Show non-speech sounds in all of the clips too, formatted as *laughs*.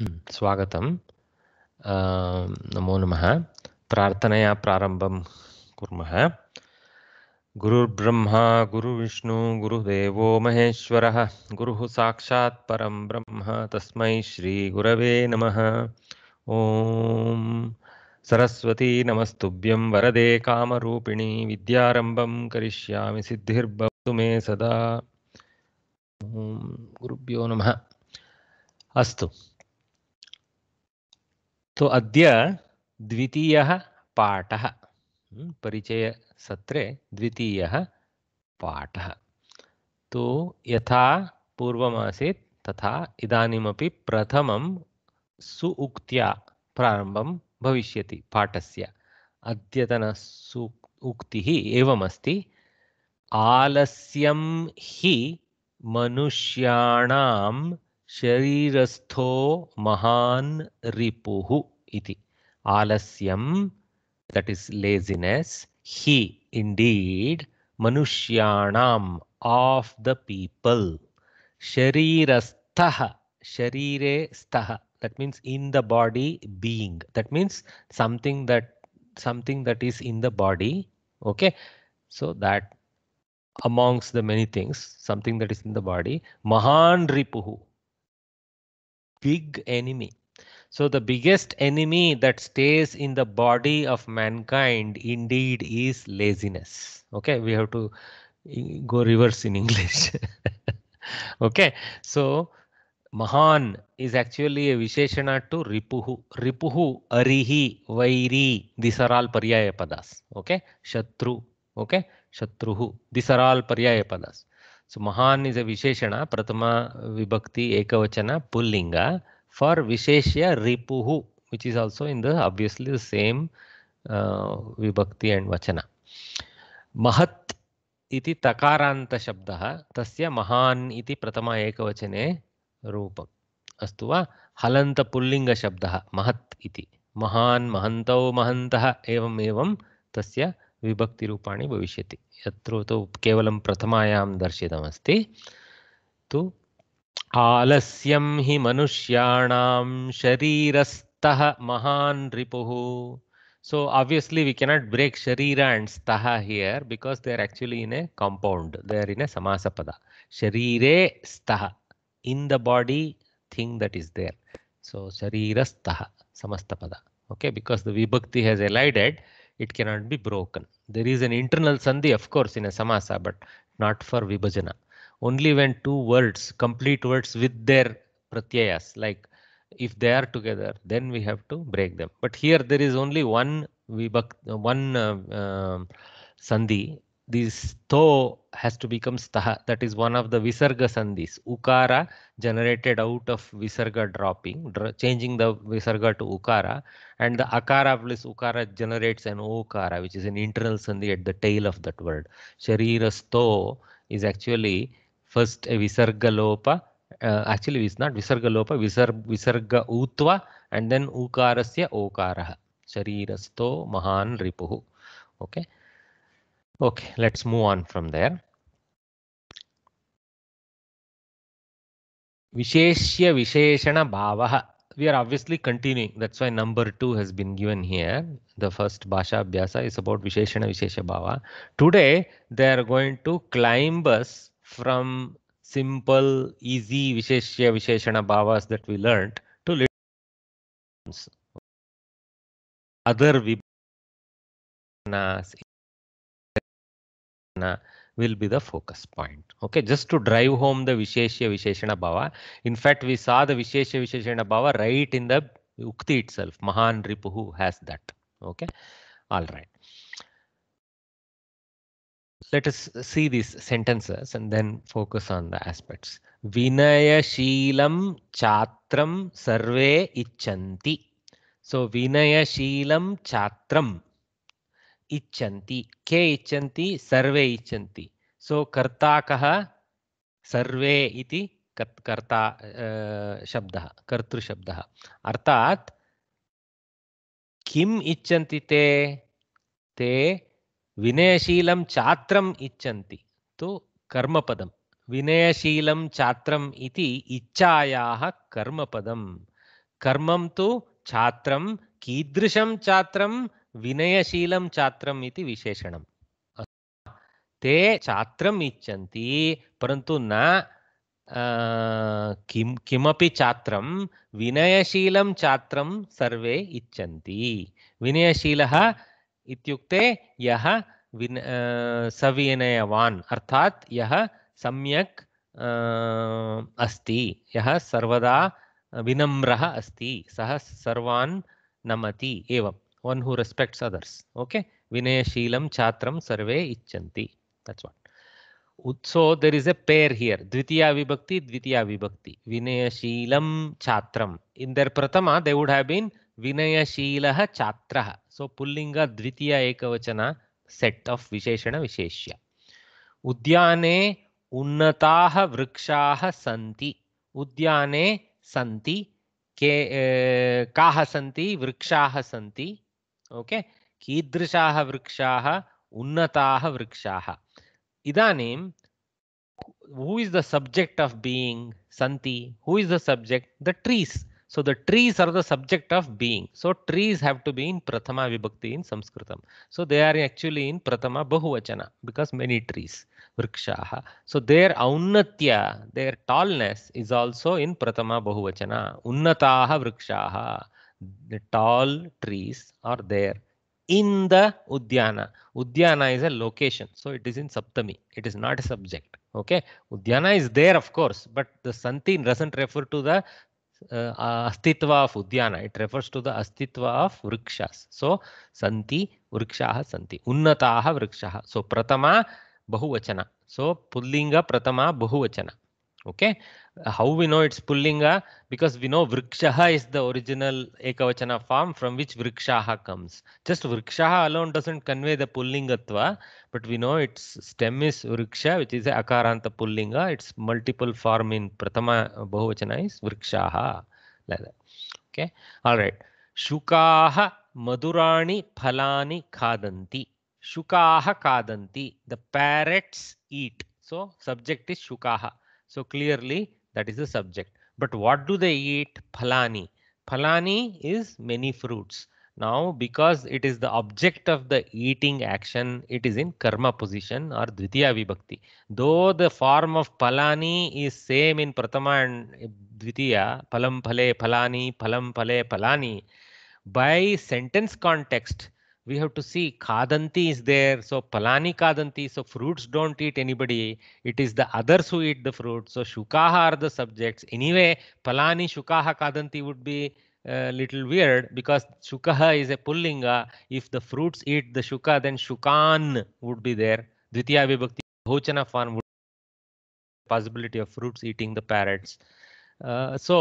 हम्म, स्वागत अं, नमो नम प्रार्थनया प्रारंभ कुर्मः गुरुर्ब्रह्मा गुरुविष्णु गुरुदेवो महेश्वर गुरुः साक्षात् ब्रह्म तस्म श्रीगुरव नम ॐ सरस्वती नमस्तुभ्यं वरदे कामरूपिणी विद्यारंभ करिष्यामि सिद्धिर्भवतु मे सदा गुरुभ्यो नमः अस्तु तो अद्य पाठ परिचय हम्म, परिचयसत्रे द्वितीय पाठ तो यथा पूर्वमासीत् तथा इदानमें प्रथम सुउक्त्या प्रारंभ भविष्य पाठ से अद्यतन एवमस्ति आलस्यं हि शरीरस्थो महान् रिपुः इति आलस्यं that is laziness he indeed indeed of the people people शरीरस्थः शरीरे स्थः that means in the body being that means something that something that is in the body okay so that amongst the many things something that is in the body mahan ripuhu big enemy. So the biggest enemy that stays in the body of mankind indeed is laziness. Okay, we have to go reverse in English. *laughs* okay, so Mahan is actually a Visheshana to Ripuhu. Ripuhu, Arihi, Vairi, these are all Paryaya Padas. Okay, Shatru, okay, Shatruhu, these are all Paryaya Padas. सो महान is a विशेषण प्रथम विभक्ति एकवचन पुलिंग for विशेष रिपुहु which is also in the obviously same विभक्ति and वचन महत् इति तकारांत शब्द तस्य महान इति प्रथम एकवचने रूप अस्त वा हलंत पुलिंग शब्द महत् इति महान महंतौ महंत एवं एवं तस्य विभक्ति रूपाणी भविष्य यत्र तो कवल प्रथमायां दर्शित तु आलस्य मनुष्याण शरीरस्थ महान् रिपुः so obviously we cannot break शरीर एंड स्तः here because they are actually in a compound they are in a समास पद शरीरे स्तः in the body thing that is there so शरीरस्तः समस्त पद ओके बिकॉज द विभक्ति has elided it cannot be broken. There is an internal sandhi, of course, in a samasa, but not for vibhajana. Only when two words, complete words with their pratyayas, like if they are together, then we have to break them. But here there is only one vibhak, one uh, uh, sandhi this tho has to become staha. That is one of the visarga sandhis. Ukara generated out of visarga dropping, changing the visarga to ukara, and the akara plus ukara generates an okara, which is an internal sandhi at the tail of that word. Sharirasto is actually first a visarga lopa. Uh, actually, it's not visarga lopa. Visar visarga utva, and then ukarasya okara. Sharirasto mahan ripuhu. Okay. Okay, let's move on from there. Visheshya Visheshana Bhavaha. We are obviously continuing. That's why number two has been given here. The first Bhasha Abhyasa is about Visheshana Vishesha Bhava. Today, they are going to climb us from simple, easy Visheshya Visheshana Bhavas that we learned to other vibhanas, will be the focus point. Okay, just to drive home the Visheshya Visheshana Bhava. In fact, we saw the Visheshya Visheshana Bhava right in the Ukti itself. Mahan Ripuhu has that. Okay, all right. Let us see these sentences and then focus on the aspects. shilam chatram sarve ichanti. So shilam chatram इच्छन्ति के इच्छन्ति सर्वे इच्छन्ति सो कर्ता कः सर्वे इति कर्ता शब्दः कर्तृशब्दः अर्थात् किम् इच्छन्ति ते ते विनयशीलं छात्रम् इच्छन्ति तु कर्मपदं विनयशीलं छात्रम् इति इच्छायाः कर्मपदं कर्मं तु छात्रं कीदृशं छात्रं विनयशीलं छात्रम् विशेषण विशेषणं ते छात्रम् परंतु न किं किमपि छात्र विनयशीलं छात्रं सर्वे इच्छा विनयशीलः इत्युक्ते यः विन सविनयवान् अर्थात् यः सम्यक् अस्ति यः सर्वदा विनम्रः अस्ति सः सर्वान् नमति एवम् one who respects others. Okay, Vinayashilam Chatram Sarve Ichanti. That's what. So there is a pair here. Dvitiya Vibhakti, Dvitiya Vibhakti. Vinayashilam Chatram. In their Pratama, they would have been Vinayashilaha Chatraha. So Pullinga Dvitiya Ekavachana set of Visheshana Visheshya. Udyane Unnataha Vrikshaha Santi. Udyane Santi. ke eh, kaha santi वृक्षाः santi. Okay कीदृशाः वृक्षाः उन्नताः वृक्षाः इदानीं who is the subject of being संति who is the subject the trees so the trees are the subject of being so trees have to be in प्रथमा विभक्ति इन संस्कृतम सो दे are actually इन प्रथमा बहुवचन बिकॉज़ मेनि ट्रीज वृक्षाः so their औन्नत्य their tallness is also in प्रथमा बहुवचन उन्नताः वृक्षाः the tall trees are there in the Udhyana. Udhyana is a location. So it is in Saptami. It is not a subject. Okay. Udhyana is there, of course, but the Santi doesn't refer to the uh, Astitva of Udhyana. It refers to the Astitva of rikshas. So Santi, Vrikshaha, Santi. Unnataha, Vrikshaha. So Pratama, Bahuvachana. So Pullinga, Pratama, Bahuvachana okay how we know it's pullinga because we know vrikshaha is the original ekavachana form from which vrikshaha comes just vrikshaha alone doesn't convey the pullingatva but we know its stem is vriksha which is akaranta pullinga its multiple form in prathama bahuvachana is vrikshaha like that okay all right shukaha madurani phalani khadanti shukaha khadanti the parrots eat so subject is shukaha so clearly that is the subject. But what do they eat? Phalani. Phalani is many fruits. Now, because it is the object of the eating action, it is in karma position or dvitiya vibhakti. Though the form of palani is same in pratama and dvitiya, palam phale phalani, palam phale phalani, by sentence context, we have to see kadanti is there so palani kadanti so fruits don't eat anybody it is the others who eat the fruit so shukaha are the subjects anyway palani shukaha kadanti would be a uh, little weird because shukaha is a pullinga if the fruits eat the shuka then shukan would be there dvitiya vibhakti bhochana form would possibility of fruits eating the parrots uh, so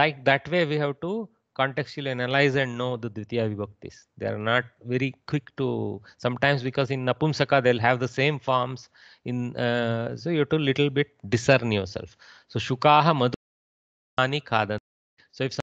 that that way we have to contextually analyze and know the Dvitiya Vibhaktis. They are not very quick to sometimes because in Napumsaka they'll have the same forms. In uh, so you have to little bit discern yourself. So Shukaha Madhani Khadan. So if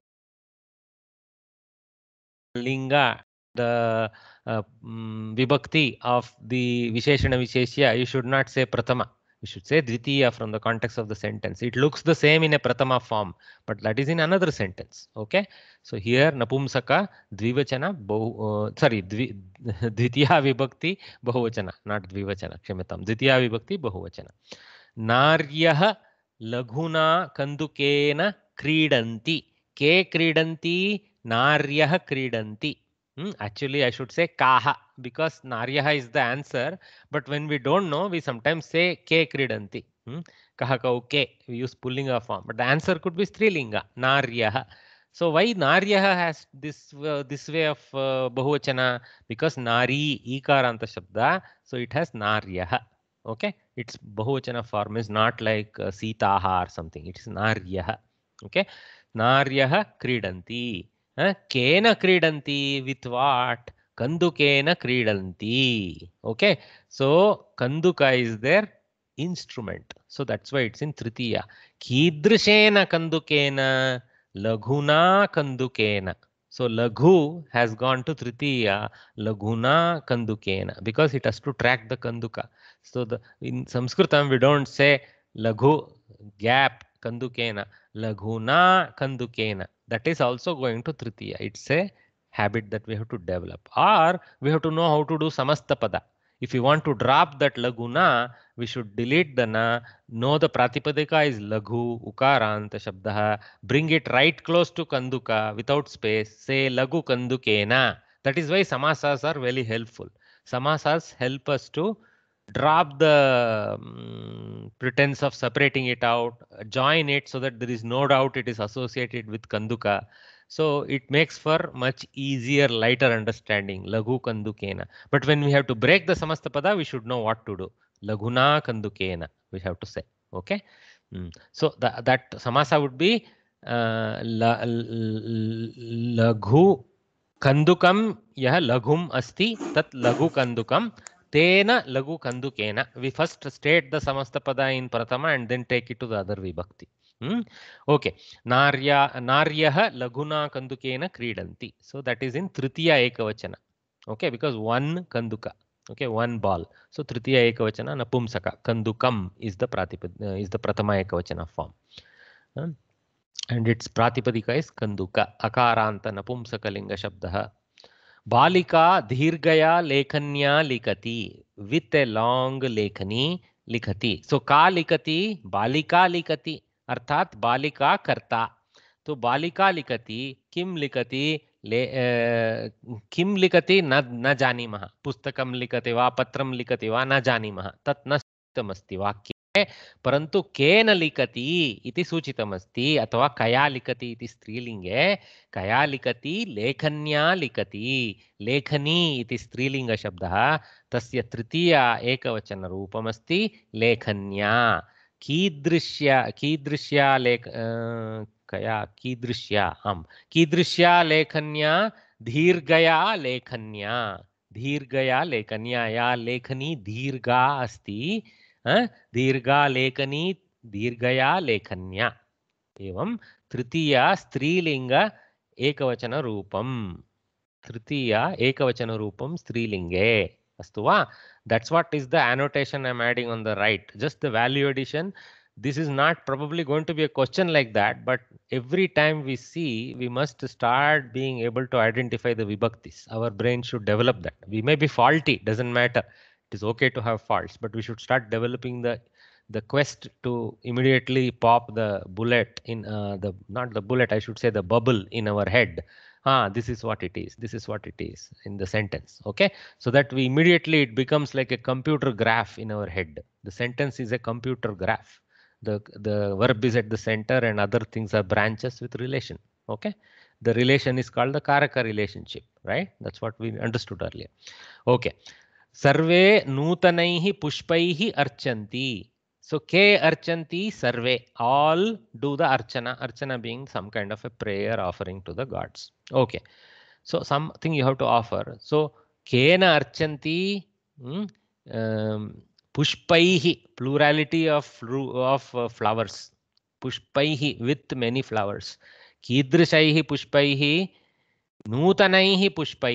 linga the uh, um, vibhakti of the Visheshana Visheshya, you should not say Pratama we should say dvitiya from the context of the sentence. It looks the same in a pratama form, but that is in another sentence. Okay, so here napumsaka dvivachana bahu, uh, sorry dvi, *laughs* dvitiya vibhakti bahuvachana, not dvivachana. Kshamitam dvitiya vibhakti bahuvachana. Naryah laghuna kandukena kridanti K kridanti नार्यः kridanti Hmm, actually, I should say kaha because naryaha is the answer. But when we don't know, we sometimes say ke kridanti. Hmm? Kaha kau ke. We use pullinga form. But the answer could be strilinga, naryaha. So why naryaha has this uh, this way of uh, bahuvachana? Because nari ikaranta shabda, so it has naryaha. Okay, its bahuvachana form is not like uh, sitaha or something. It is naryaha. Okay, naryaha kridanti. ಕೇನ ಕ್ರೀಡಂತಿ with what ಕಂದುಕೇನ ಕ್ರೀಡಂತಿ okay so ಕಂದುಕ is their instrument so that's why it's in ತೃತೀಯ ಕೀದೃಶೇನ ಕಂದುಕೇನ ಲಘುನಾ ಕಂದುಕೇನ ಸೊ ಲಘು ಹ್ಯಾಸ್ ಗಾನ್ ಟು ತೃತೀಯ ಲಘುನಾ ಕಂದುಕೇನ because it has to track the ಕಂದುಕ so the in Sanskrit we don't say ಲಘು ಗ್ಯಾಪ್ ಕಂದುಕೇನ ಲಘುನಾ ಕಂದುಕೇನ that is also going to tritiya. It's a habit that we have to develop. Or we have to know how to do samastapada. If you want to drop that laguna, we should delete the na. Know the pratipadika is lagu, ukaranta shabdaha. Bring it right close to kanduka without space. Say lagu kandukena. That is why samasas are very helpful. Samasas help us to drop the um, pretense of separating it out, join it so that there is no doubt it is associated with Kanduka. So it makes for much easier, lighter understanding. Lagu Kandukena. But when we have to break the Samastapada, we should know what to do. Laguna Kandukena, we have to say. Okay. Mm. So that samasa would be uh, la, laghu kandukam. Yaha लघुम asti. Tat लघु kandukam. Tena lagu kandukena. We first state the samastapada in Pratama and then take it to the other vibhakti. Hmm? Okay. Narya, naryaha laguna kandukena kridanti. So that is in Tritiya Ekavachana. Okay, because one kanduka. Okay, one ball. So Tritiya Ekavachana Napumsaka. Kandukam is the pratipad, is the Pratama Ekavachana form. Hmm? And its Pratipadika is Kanduka. Akaranta Napumsakalinga Shabdaha बालिका दीर्घया लेखन्या लिखती with a long लेखनी लिखती सो का लिखती बालिका लिखती अर्थात बालिका कर्ता तो बालिका लिखती किम लिखती ले किम लिखति न न जानी पुस्तकम लिखते वा पत्रम लिखते वा न जानी तत् न वाक्य परंतु केन लिखति इति सूचितमस्ति अथवा कया लिखति इति स्त्रीलिङ्गे कया लिखति लेखन्या लिखति लेखनी इति शब्द तस्य तृतीय एकवचन रूपमस्ति लेखन्या कीदृश्य कीदृश्या लेख कया कीदृश्या आम् कीदृश्या लेखन्या दीर्घया लेखन्या दीर्घया लेखन्या या लेखनी दीर्घा अस्ति दीर्घालेखनी दीर्घया लेखन्या एवं तृतीया स्त्रीलिङ्ग एकवचनरूपं तृतीया एकवचनरूपं स्त्रीलिङ्गे अस्तु वा that's what is the annotation i'm adding on the right just the value addition this is not probably going to be a question like that but every time we see we must start being able to identify the vibhaktis our brain should develop that we may be faulty doesn't matter it is okay to have faults but we should start developing the the quest to immediately pop the bullet in uh, the not the bullet i should say the bubble in our head ah this is what it is this is what it is in the sentence okay so that we immediately it becomes like a computer graph in our head the sentence is a computer graph the the verb is at the center and other things are branches with relation okay the relation is called the karaka relationship right that's what we understood earlier okay सर्वे नूतन पुष्प अर्चंती so के अर्चंती सर्वे all do the अर्चना अर्चना being some kind of a prayer offering to the gods okay so something you have to offer so केन अर्चंती पुष्प प्लूरालिटी ऑफ ऑफ फ्लावर्स पुष्प विथ मेनी फ्लावर्स कीदृश पुष्प नूतन पुष्प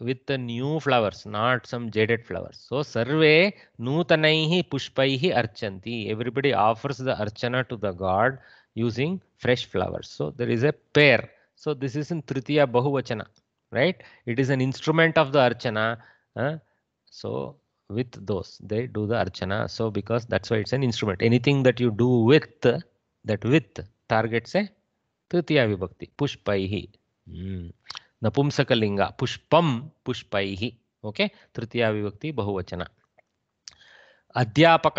with the new flowers, not some jaded flowers. So sarve nutanaihi pushpaihi archanti. Everybody offers the archana to the god using fresh flowers. So there is a pair. So this is in Tritiya Bahuvachana, right? It is an instrument of the archana. So with those, they do the archana. So because that's why it's an instrument. Anything that you do with, that with targets a Tritiya Vibhakti, pushpaihi. Mm. नपुंसकलिंग पुष्पम पुष्प okay तृतीय विभक्ति बहुवचन अध्यापक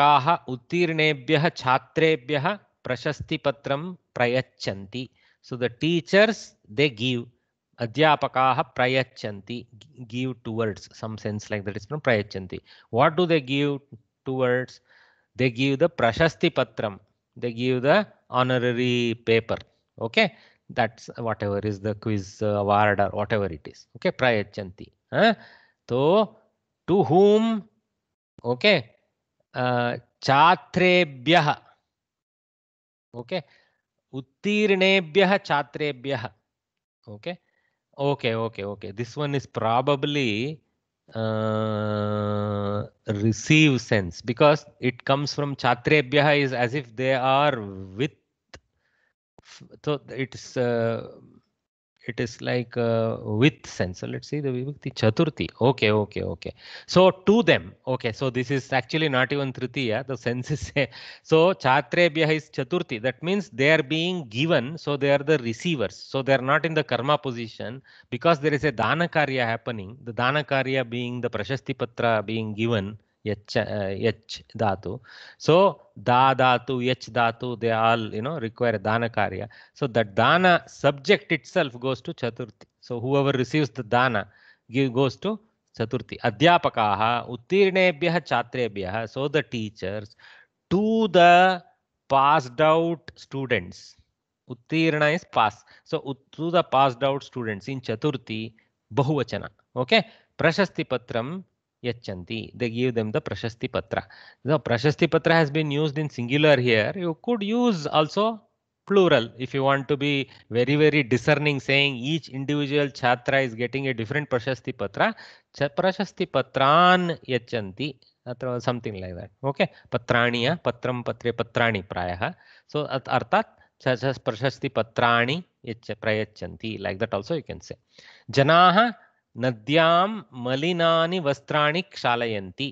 उत्तीर्णेभ्य छात्रेभ्य प्रशस्तिपत्र प्रय्छति so the teachers they give अध्यापक प्रय्छति give towards some sense like that is प्रय्छति what do they give towards they give the प्रशस्तिपत्र they give the honorary paper okay that's whatever is the quiz uh, award or whatever it is. Okay, prayachanti. So, to whom? Okay, chatrebhya. Uh, okay, utirne uttirnebhya chatrebhya. Okay, okay, okay, okay. This one is probably uh receive sense because it comes from chatrebhya is as if they are with so it's uh, it is like uh, with sensor. Let's see the Vibhakti Chaturthi. Okay, okay, okay. So to them, okay. So this is actually not even Tritiya. The sense is *laughs* so Chatrebhya is Chaturthi. That means they are being given. So they are the receivers. So they are not in the karma position because there is a dana karya happening. The dana karya being the prashasti patra being given. यच एच धातु so दा धातु एच धातु they all you know require दान कार्य so that दान subject itself goes to चतुर्थी so whoever receives the दान गिव गोस् टू चतुर्थी अध्यापक उत्तीर्णे छात्रेभ्य so the teachers to the passed out students उत्तीर्ण is pass so to the passed out students in चतुर्थी बहुवचन ओके प्रशस्ति पत्रम Yachanti. They give them the Prashasti Patra. The Prashasti Patra has been used in singular here. You could use also plural if you want to be very, very discerning saying each individual Chhatra is getting a different Prashasti Patra. Prashasti Patran Yachanti. अथवा something like that okay पत्राणीय पत्रम पत्रे पत्राणि प्रायः so अर्थात प्रशस्ति पत्राणि यच्च प्रयच्छन्ति like that also you can say जनाः नद्यां मलिनानि वस्त्राणि क्षालयन्ति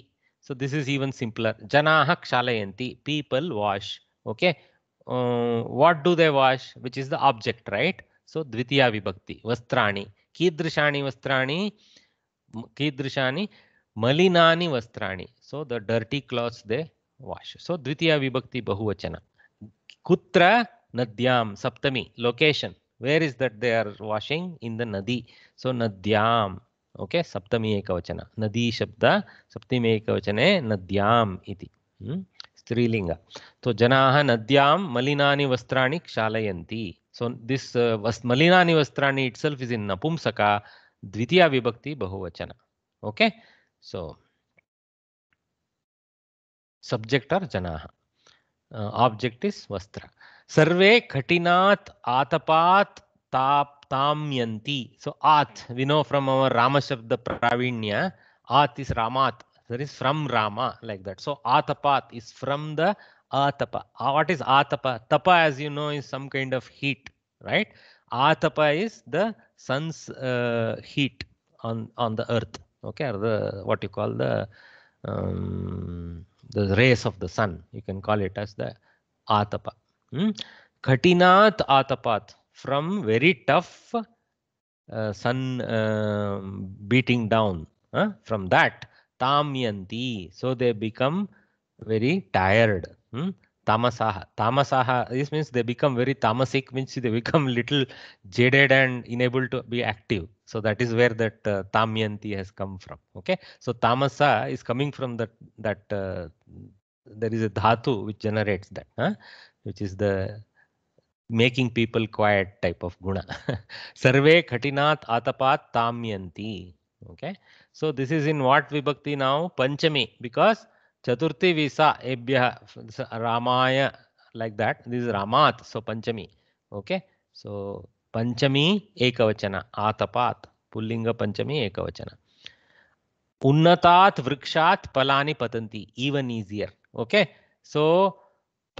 so this is even simpler जनाः क्षालयन्ति people wash okay what do they wash which is the object right so द्वितीया विभक्ति वस्त्राणि कीदृशानि वस्त्राणि कीदृशानि मलिनानि वस्त्राणि so the dirty clothes they wash so द्वितीया विभक्ति बहुवचन कुत्र नद्यां सप्तमी location where is that they are washing in the nadi so nadyam okay सप्तमी एकवचन नदी शब्द सप्तमी एकवचने नद्याम् इति स्त्रीलिंग तो जनाः नद्यां मलिनानि वस्त्राणि क्षालयन्ति सो दिस् मलिनानि वस्त्राणि इट्सेल्फ इज इन नपुंसक द्वितीया विभक्ति बहुवचन ओके सो सब्जेक्ट आर जनाः ऑब्जेक्ट इज वस्त्र सर्वे ಕಠಿನಾತ್ आतपात ताप ತಾಮ್ಯಂತಿ So आत we know from our Rama ಶಬ್ದ आत ಆತ್ रामात. ರಾಮಾತ್ ದರ್ ಇಸ್ रामा ರಾಮ ಲೈಕ್ ದಟ್ आतपात ಆತಪಾತ್ is from the atapa what is atapa tapa as you know is some kind of heat right atapa is the sun's uh, heat on on the earth okay or the what you call the um, the rays of the sun you can call it as the atapa कठिनात् hmm, आतपात from very tough sun beating down from that ताम्यंती so they become very tired become very तामसिक so that is where that धातु which generates which is the making people quiet type of guna. Sarve khatinat atapat tamyanti. Okay. So this is in what vibhakti now? Panchami. Because chaturthi visa ebhya ramaya like that. This is ramat. So panchami. Okay. So panchami ekavachana atapat. Pullinga panchami ekavachana. Unnatat vrikshat palani patanti. Even easier. Okay. So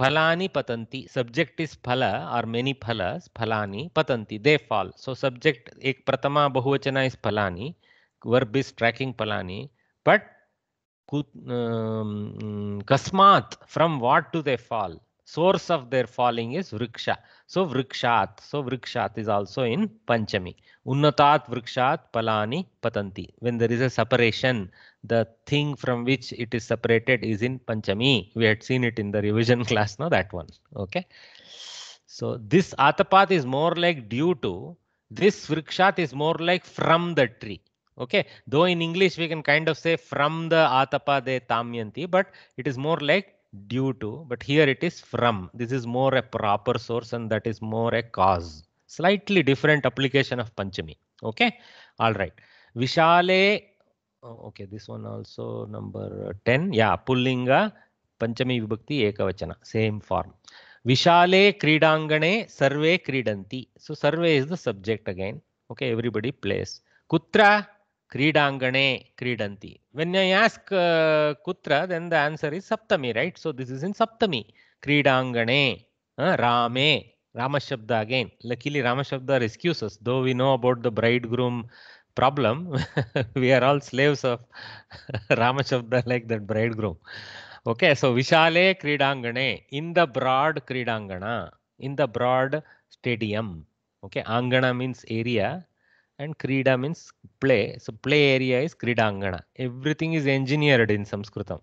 फलानी पतंती subject is फल और many फल फलानी पतंती they fall so subject एक प्रथमा बहुवचना is फलानी verb is tracking फलानी बट कस्मात from what to they fall source of their falling is vriksha. So vrikshat. So vrikshat is also in panchami. Unnatat vrikshat palani patanti. When there is a separation, the thing from which it is separated is in panchami. We had seen it in the revision *laughs* class, now that one. Okay. So this atapat is more like due to, this vrikshat is more like from the tree okay though in english we can kind of say from the atapa they tamyanti but it is more like due to, but here it is from. This is more a proper source and that is more a cause. Slightly different application of Panchami. Okay. All right. Vishale. Oh, okay. This one also number 10. Yeah. Pullinga. Panchami Vibhakti Ekavachana. Same form. Vishale Kridangane. Survey Kridanti. So survey is the subject again. Okay. Everybody plays. Kutra. ಕ್ರೀಡಾಂಗಣೆ ಕ್ರೀಡಂತಿ when I ask ಕುತ್ರ then the answer is ಸಪ್ತಮಿ right so this is in ಸಪ್ತಮಿ ಕ್ರೀಡಾಂಗಣೆ ರಾಮೇ ರಾಮಶಬ್ದ again luckily ರಾಮಶಬ್ದ rescues us though we know about the bride groom problem we are all slaves of ರಾಮಶಬ್ದ like that bride groom okay so ವಿಶಾಲೆ ಕ್ರೀಡಾಂಗಣೆ in the broad ಕ್ರೀಡಾಂಗಣ in the broad stadium okay ಆಂಗಣ means area and Krida means play. So play area is Kridangana. Everything is engineered in Sanskritam.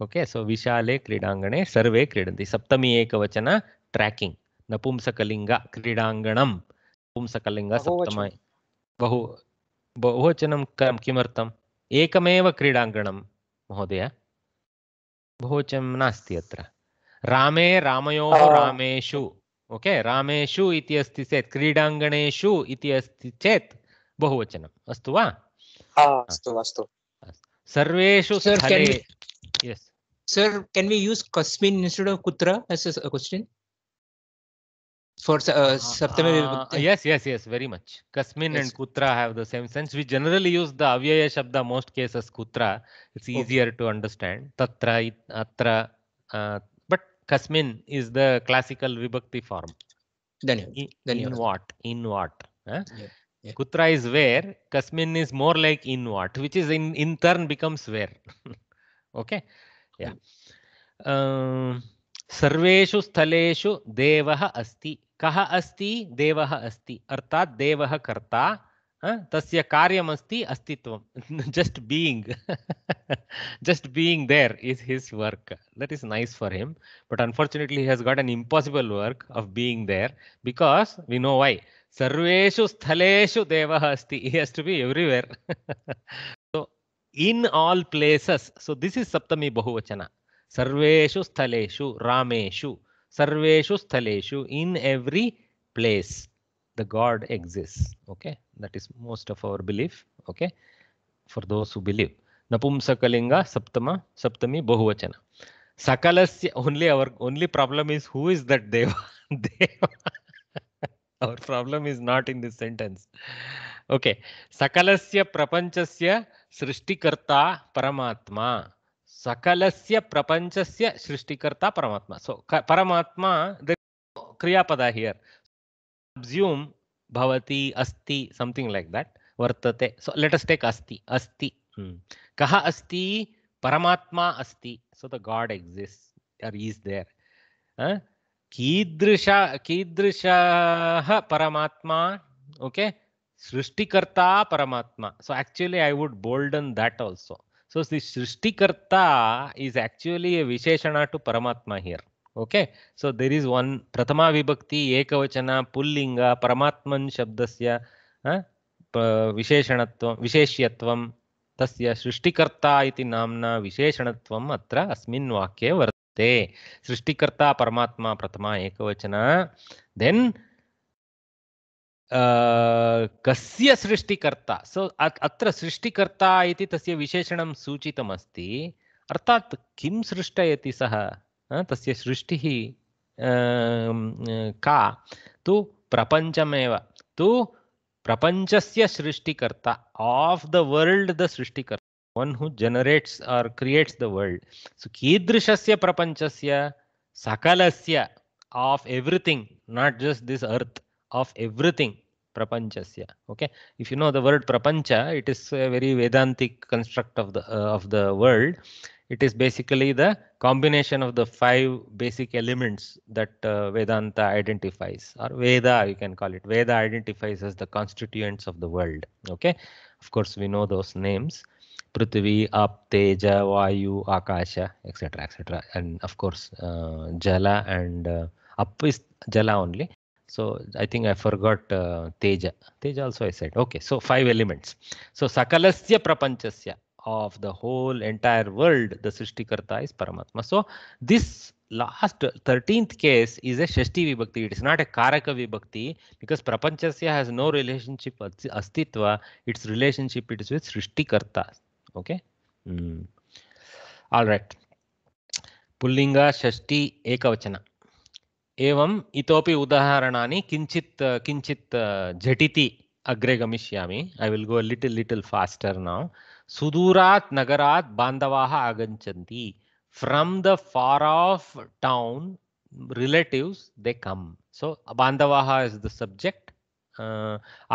okay, so Vishale Kridangane Sarve Kridanti. Saptami Ekavachana tracking. Napumsakalinga Kridanganam. Napumsakalinga Saptamai. Bahu bahuvachanam बहुवचनं किमर्थम् एकमेव क्रीडाङ्गणं महोदय बहुवचनं नास्ति अत्र रामे रामयोः रामेषु okay रामेशु इति अस्ति चेत् क्रीडाङ्गणेषु इति अस्ति चेत् बहुवचनम् अस्तु वा अस्तु अस्तु सर्वेषु सर् केन् वि यूस् कस्मिन् इन्स्टिट्यूट् आफ् कुत्र क्वश्चिन् वेरि मच् कस्मिन् अण्ड् कुत्र have the same sense we generally use the अव्यय शब्द मोस्ट् केसस् कुत्र इट्स् ईजियर् टु अण्डर्स्टाण्ड् तत्र अत्र Kasmin is the classical Vibhakti form. Then In, in what? In what? Huh? Yeah. Yeah. Kutra is where, Kasmin is more like in what, which is in, in turn becomes where. *laughs* okay? Yeah. Hmm. Um, सर्वेषु स्थलेषु asti. Kaha asti? अस्ति asti. अस्ति अर्थात् karta. तस्य कार्यमस्ति अस्तित्वं just being just being there is his work that is nice for him but unfortunately he's got an impossible work of being there because we know why सर्वेषु स्थलेषु देवः अस्ति he has to be everywhere so in all places so this is सप्तमी बहुवचन सर्वेषु स्थलेषु रामेषु सर्वेषु स्थलेषु in every place the god exist okay that is most of our belief okay for those who believe napumsakalinga saptama saptami bahuvachana sakalasya only our only problem is who is that deva deva our problem is not in this sentence okay sakalasya prapanchasya सृष्टिकर्ता परमात्मा सकलस्य प्रपंचस्य सृष्टिकर्ता परमात्मा so परमात्मा the क्रियापदा here assume bhavati, asti, something like that. Vartate. So let us take asti. Asti. Hmm. Kaha asti? Paramatma asti. So the God exists or is there. Huh? Kidrisha, Kidrisha Paramatma. Okay. Srishtikarta Paramatma. So actually I would bolden that also. So the Srishtikarta is actually a Visheshana to Paramatma here. Okay so there is one प्रथमा विभक्ति एकवचन पुल्लिङ्ग परमात्मन् शब्दस्य विशेषणत्वं विशेष्यत्वं तस्य सृष्टिकर्ता इति नाम्ना विशेषणत्वम् अत्र सृष्टिकर्ता परमात्मा प्रथमा एकवचन दे कस्य सृष्टिकर्ता सो अत्र सृष्टिकर्ता तस्य विशेषण सूचितमस्ति अर्थात किं सृष्टयति सः तस्य सृष्टिः अं, अं, का तु प्रपञ्चमेव तु प्रपञ्चस्य सृष्टिकर्ता आफ् द वर्ल्ड् द सृष्टिकर्ता one who generates or creates the world so कीदृशस्य प्रपञ्चस्य सकलस्य of everything not just this earth of everything प्रपञ्चस्य okay if you know the word प्रपञ्च it is very Vedantic construct of the of the world It is basically the combination of the five basic elements that uh, Vedanta identifies or Veda, you can call it. Veda identifies as the constituents of the world. OK, of course, we know those names. Prithvi, Ap, Teja, Vayu, Akasha, etc., etc. And of course, uh, Jala and uh, Ap is Jala only. So I think I forgot uh, Teja. Teja also I said. Okay, so five elements. So Sakalasya Prapanchasya. of the whole entire world, the srishti karta is Paramatma. So this last 13th case is a Shashti Vibhakti. It is not a Karaka Vibhakti because Prapanchasya has no relationship with Astitva. Its relationship it is with srishti karta Okay. Mm. All right. पुल्लिङ्ग षष्टि एकवचन एवम् इतोपि उदाहरणानि किञ्चित् किञ्चित् झटिति अग्रे गमिष्यामि I will go little little faster now सुदूरात नगरात बांधवा आगछति from the far off town relatives they come so बांधवा इज द सब्जेक्ट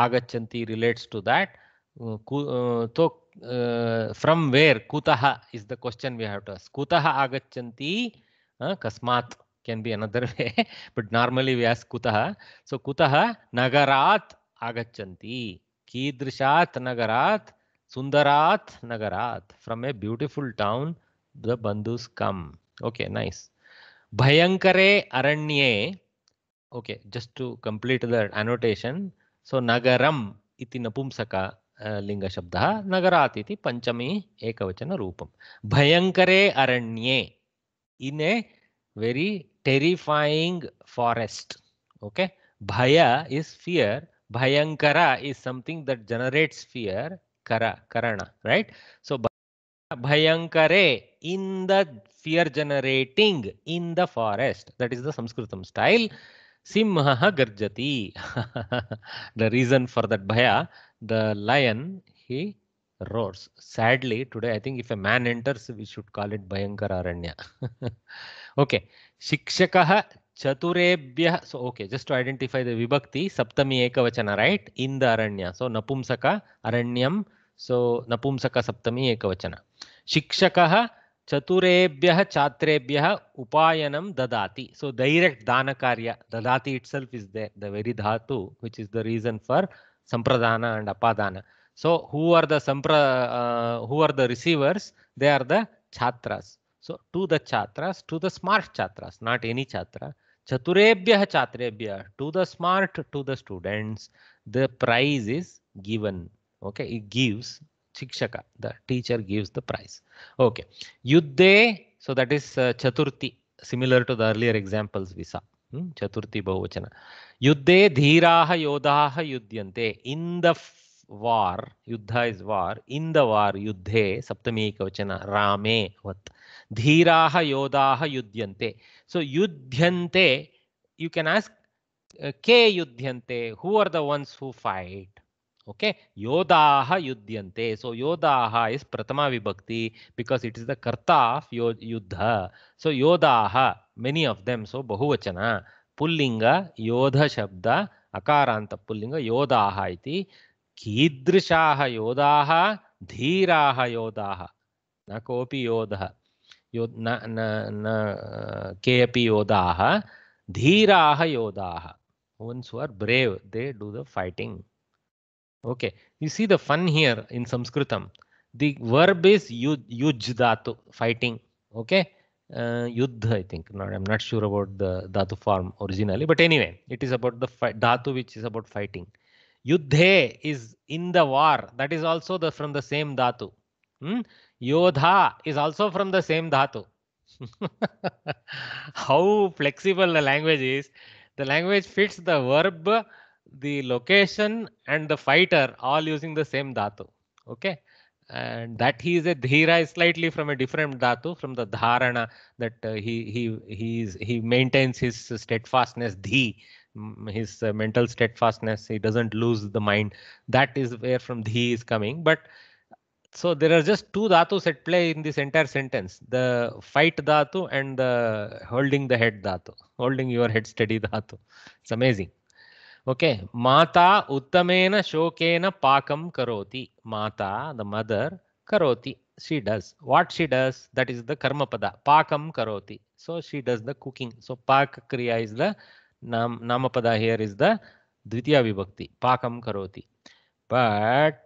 आगछति रिलेट्स टू दैट तो फ्रम वेर कूतः is the question we have to ask कूतः कस्मा can be another way but normally we ask so कूतः नगरा आगछति कीदृशा नगरा Sundarat Nagarath, from a beautiful town, the bandhus come. Okay, nice. Bhayankare Aranye. Okay, just to complete the annotation. So Nagaram iti napumsaka uh, linga shabda. Nagarat iti panchami ekavachana rupam. Bhayankare Aranye. In a very terrifying forest. Okay, Bhaya is fear. Bhayankara is something that generates fear kara, karana, right? So bhayankare in the fear generating in the forest. That is the Sanskritam style. Simhaha garjati. *laughs* the reason for that bhaya, the lion, he roars. Sadly, today I think if a man enters, we should call it aranya. *laughs* okay. Shikshakaha Chaturebhya. So, okay, just to identify the Vibhakti, Saptami Ekavachana, right? In the Aranya. So, Napumsaka, Aranyam, so नपुंसक सप्तमी एक वचन शिक्षक चतुरेभ्य छात्रेभ्य उपाय ददाति सो direct दान कार्य ददाति इट्स इज द वेरी धातु which is the reason for संप्रदान एंड अपादान सो हू आर द संप्र who are the receivers they are the छात्रास सो टू द छात्र टू द स्मार्ट छात्र नॉट एनी छात्र चतुरेभ्य छात्रेभ्य to the smart to the students the prize is given okay he gives shikshaka the teacher gives the prize okay yudde so that is uh, chaturthi similar to the earlier examples we saw hmm? chaturthi bahuvachana yudde dheeraha yodaha yudyante in the war yuddha is war in the war yuddhe saptami ekavachana rame vat dheeraha yodaha yudyante so yudyante you can ask uh, ke yudyante who are the ones who fight okay yodaha yudyante so yodaha is prathama vibhakti because it is the karta of yuddha so yodaha many of them so bahuvachana pullinga yodha shabda akaranta pullinga yodaha iti कीदृशाः योधाः धीराः योधाः न कोऽपि योधः यो न न न के अपि योधाः धीराः योधाः ones who are brave they do the fighting Okay, you see the fun here in Sanskritam. The verb is yuj dhatu, fighting. Okay, uh, yuddha, I think. Not, I'm not sure about the dhatu form originally, but anyway, it is about the dhatu, which is about fighting. Yuddhe is in the war. That is also the from the same dhatu. Hmm? Yodha is also from the same dhatu. *laughs* How flexible the language is. The language fits the verb the location and the fighter all using the same dhatu. Okay. And that he is a dhira is slightly from a different dhatu from the dharana that uh, he he he is he maintains his steadfastness dhi his uh, mental steadfastness he doesn't lose the mind that is where from dhi is coming but so there are just two dhatus at play in this entire sentence the fight dhatu and the holding the head dhatu holding your head steady *laughs* dhatu it's amazing okay ಮಾತಾ ಉತ್ತಮೇನ ಶೋಕೇನ ಪಾಕಂ ಕರೋತಿ ಮಾತಾ the mother ಕರೋತಿ she does what she does that is the ಕರ್ಮಪದ ಪಾಕಂ ಕರೋತಿ so she does the cooking so ಪಾಕ ಕ್ರಿಯಾ ಇಸ್ ದ ನಾಮ್ ನಾಮಪದ ಹಿಯರ್ ಇಸ್ ದ ದ್ವಿತೀಯ ವಿಭಕ್ತಿ ಪಾಕಂ ಕರೋತಿ ಬಟ್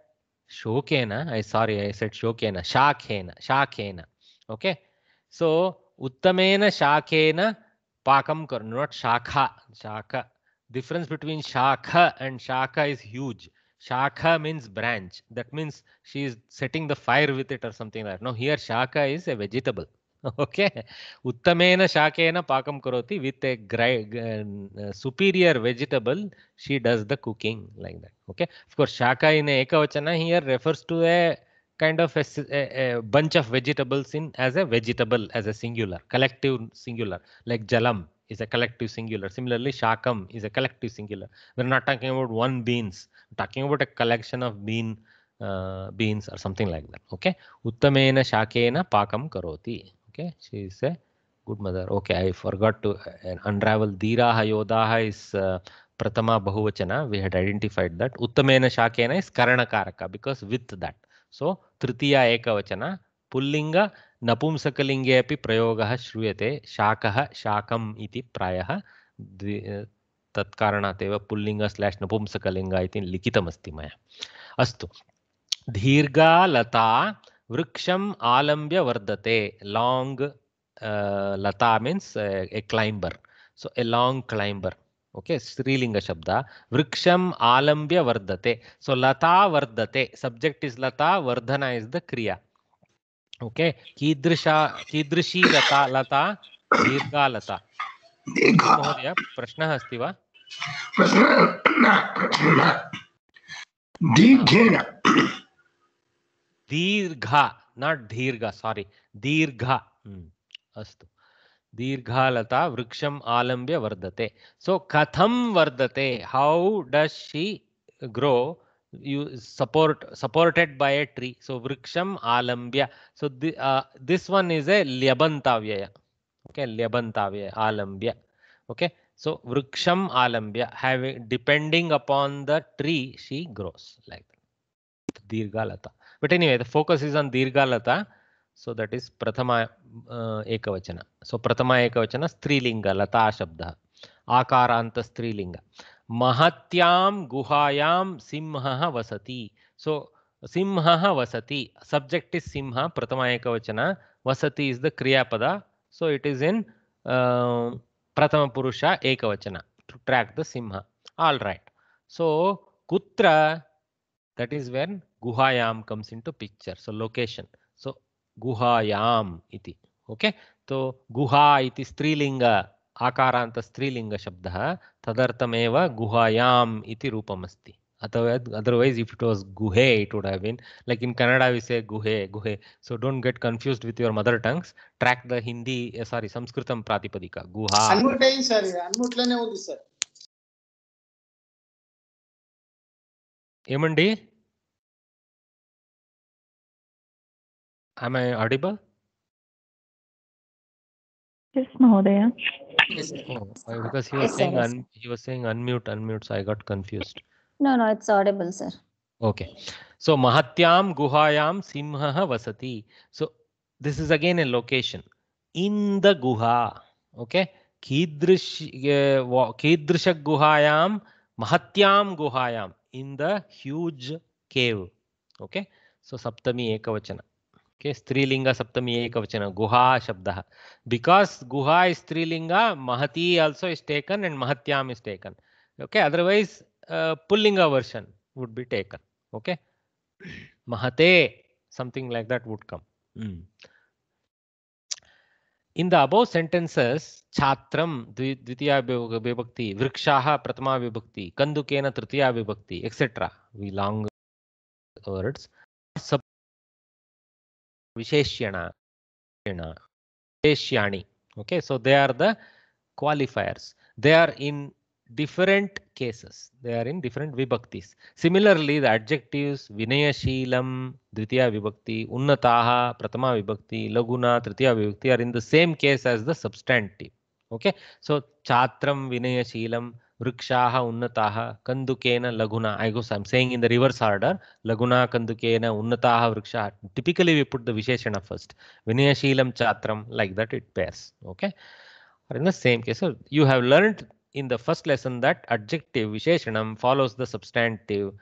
ಶೋಕೇನ ಐ ಸಾರಿ ಐ ಸೆಟ್ ಶೋಕೇನ ಶಾಖೇನ ಶಾಖೇನ ಓಕೆ ಸೊ ಉತ್ತಮೇನ ಶಾಖೇನ ಪಾಕಂ ಕರ್ ನಾಟ್ ಶಾಖಾ ಶಾಖ difference between shakha and shakha is huge. Shakha means branch. That means she is setting the fire with it or something like that. No, here shakha is a vegetable. *laughs* okay. Uttamena shakena pakam karoti with a uh, superior vegetable, she does the cooking like that. Okay. Of course, shakha in ekavachana here refers to a kind of a, a, a bunch of vegetables in as a vegetable, as a singular, collective singular, like jalam, is a collective singular. Similarly, Shakam is a collective singular. We're not talking about one beans, We're talking about a collection of bean uh, beans or something like that. Okay. Uttamena Shakena Pakam Karoti. Okay. She is a good mother. Okay. I forgot to unravel. Dira Yodaha is uh, Pratama Bahuvachana. We had identified that. Uttamena Shakena is Karanakaraka because with that. So, Tritiya Ekavachana, Pullinga नपुंसकलिंगे प्रयोग प्रयोगः श्रूयते शाक शाकम् प्राय तत्व द्वि slash एव पुल्लिङ्ग अस्त नपुंसकलिङ्ग इति लिखितमस्ति दीर्घालता वर्धते लाङ्ग् लता means a climber so a long climber okay शब्द वृक्षम आलंब्य वर्धते सो लता वर्धते सब्जेक्ट इज लता वर्धना इज द क्रिया ओके कीदृशा कीदृशी लता लता दीर्घा लता महोदय प्रश्न अस्त दीर्घेन दीर्घा नॉट दीर्घ सॉरी दीर्घ हम्म, अस्तु दीर्घालता वृक्ष आलंब्य वर्धते सो कथम वर्धते how does she grow you support supported by a tree so vriksham alambya so the, uh, this one is a lyabantavya okay lyabantavya alambya okay so vriksham alambya having depending upon the tree she grows like that dirghalata but anyway the focus is on dirghalata so that is prathama uh, ekavachana so prathama ekavachana strilinga lata shabda akaraanta strilinga महत्याम गुहायाम सिंह वसती so सिंह वसती subject is सिंह प्रथम एक वचन वसती इज द क्रियापद सो इट इज इन प्रथम पुरुष एक वचन टू ट्रैक द सिंह आल राइट सो कुत्र दट इज वेन गुहायाम comes in to picture so location so गुहायाम इति ओके तो गुहा इति स्त्रीलिंग आकारात स्त्रीलिंग तदर्थमेव गुहायाम् गुहायाम रूपमस्ति अथवा अदरव इफ इट वॉज गुहे it would have been like in Kannada we say गुहे गुहे so don't get confuse with your mother tongues track the Hindi sorry Sanskrit प्रातिपदिक गुहा ఏమండి I audible Yes, Mahodaya. Oh, because he was Yes, sir, saying yes, un- he was saying unmute, unmute, so I got confused. No, no, it's audible, sir. Okay. So Mahatyam Guhayam simhah Vasati. So this is again a location in the Guha. Okay. Kidrish eh, Guhayam Mahatyam Guhayam in the huge cave. Okay. So Saptami Ekavachana. Okay स्त्रीलिंग सप्तमी एक वचन गुहा शब्द because Guha is स्त्रीलिंग महती also is taken and महत्याम is taken okay otherwise पुलिंग version would be taken okay महते something like that would come in the above sentence छात्र द्वितीय विभक्ति वृक्षा प्रथमा विभक्ति कंदुक तृतीय विभक्ति etcetera we long words Visheshyana. Visheshyani. Okay, so they are the qualifiers. They are in different cases. They are in different vibhaktis. Similarly, the adjectives Vinayashilam, Dvitiya Vibhakti, Unnataha, prathama Vibhakti, Laguna, Tritiya Vibhakti are in the same case as the substantive. Okay, so Chatram Vinayashilam, Ruksha vrikshaha unnataha kandukena laguna. I guess I'm saying in the reverse order. Laguna kandukena unnataha ruksha. Typically we put the visheshana first. Vinayashilam chatram like that it pairs. Okay. Or in the same case, you have learned in the first lesson that adjective visheshanam follows the substantive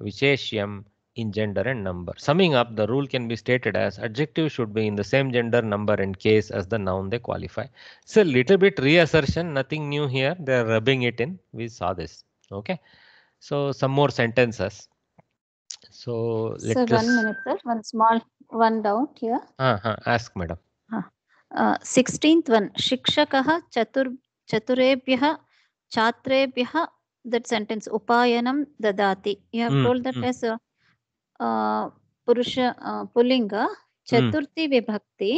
visheshyam in gender and number. Summing up, the rule can be stated as adjective should be in the same gender, number and case as the noun they qualify. It's a little bit reassertion, nothing new here. They're rubbing it in. We saw this. Okay. So some more sentences. So let us... one minute, sir. One small one doubt here. Uh -huh. Ask, madam. Uh, 16th uh, one, Shikshakaha chatur, Chaturebhyaha Chatrebhyaha that sentence upayanam dadati you have mm, told that mm. as a uh, पुरुष uh, पुल्लिंग, Hmm. chaturthi vibhakti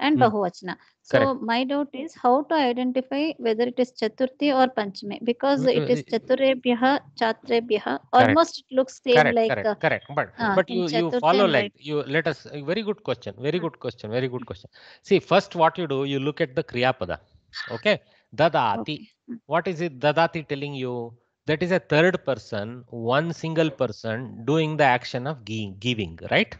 and Hmm. bahuvachana. So Correct. my doubt is how to identify whether it is chaturthi or panchami because W- it is w- chaturebhyah, chatrebhyah. Correct. Almost it looks same Correct, like correct, uh, correct. But uh, but in you you chaturthi follow and like right. you let us a very good question, very good question, very good question. See, first what you do, you look at the kriyapada. Okay, dadati. Okay. What is it? Dadati telling you. that is a third person, one single person doing the action of giving, right?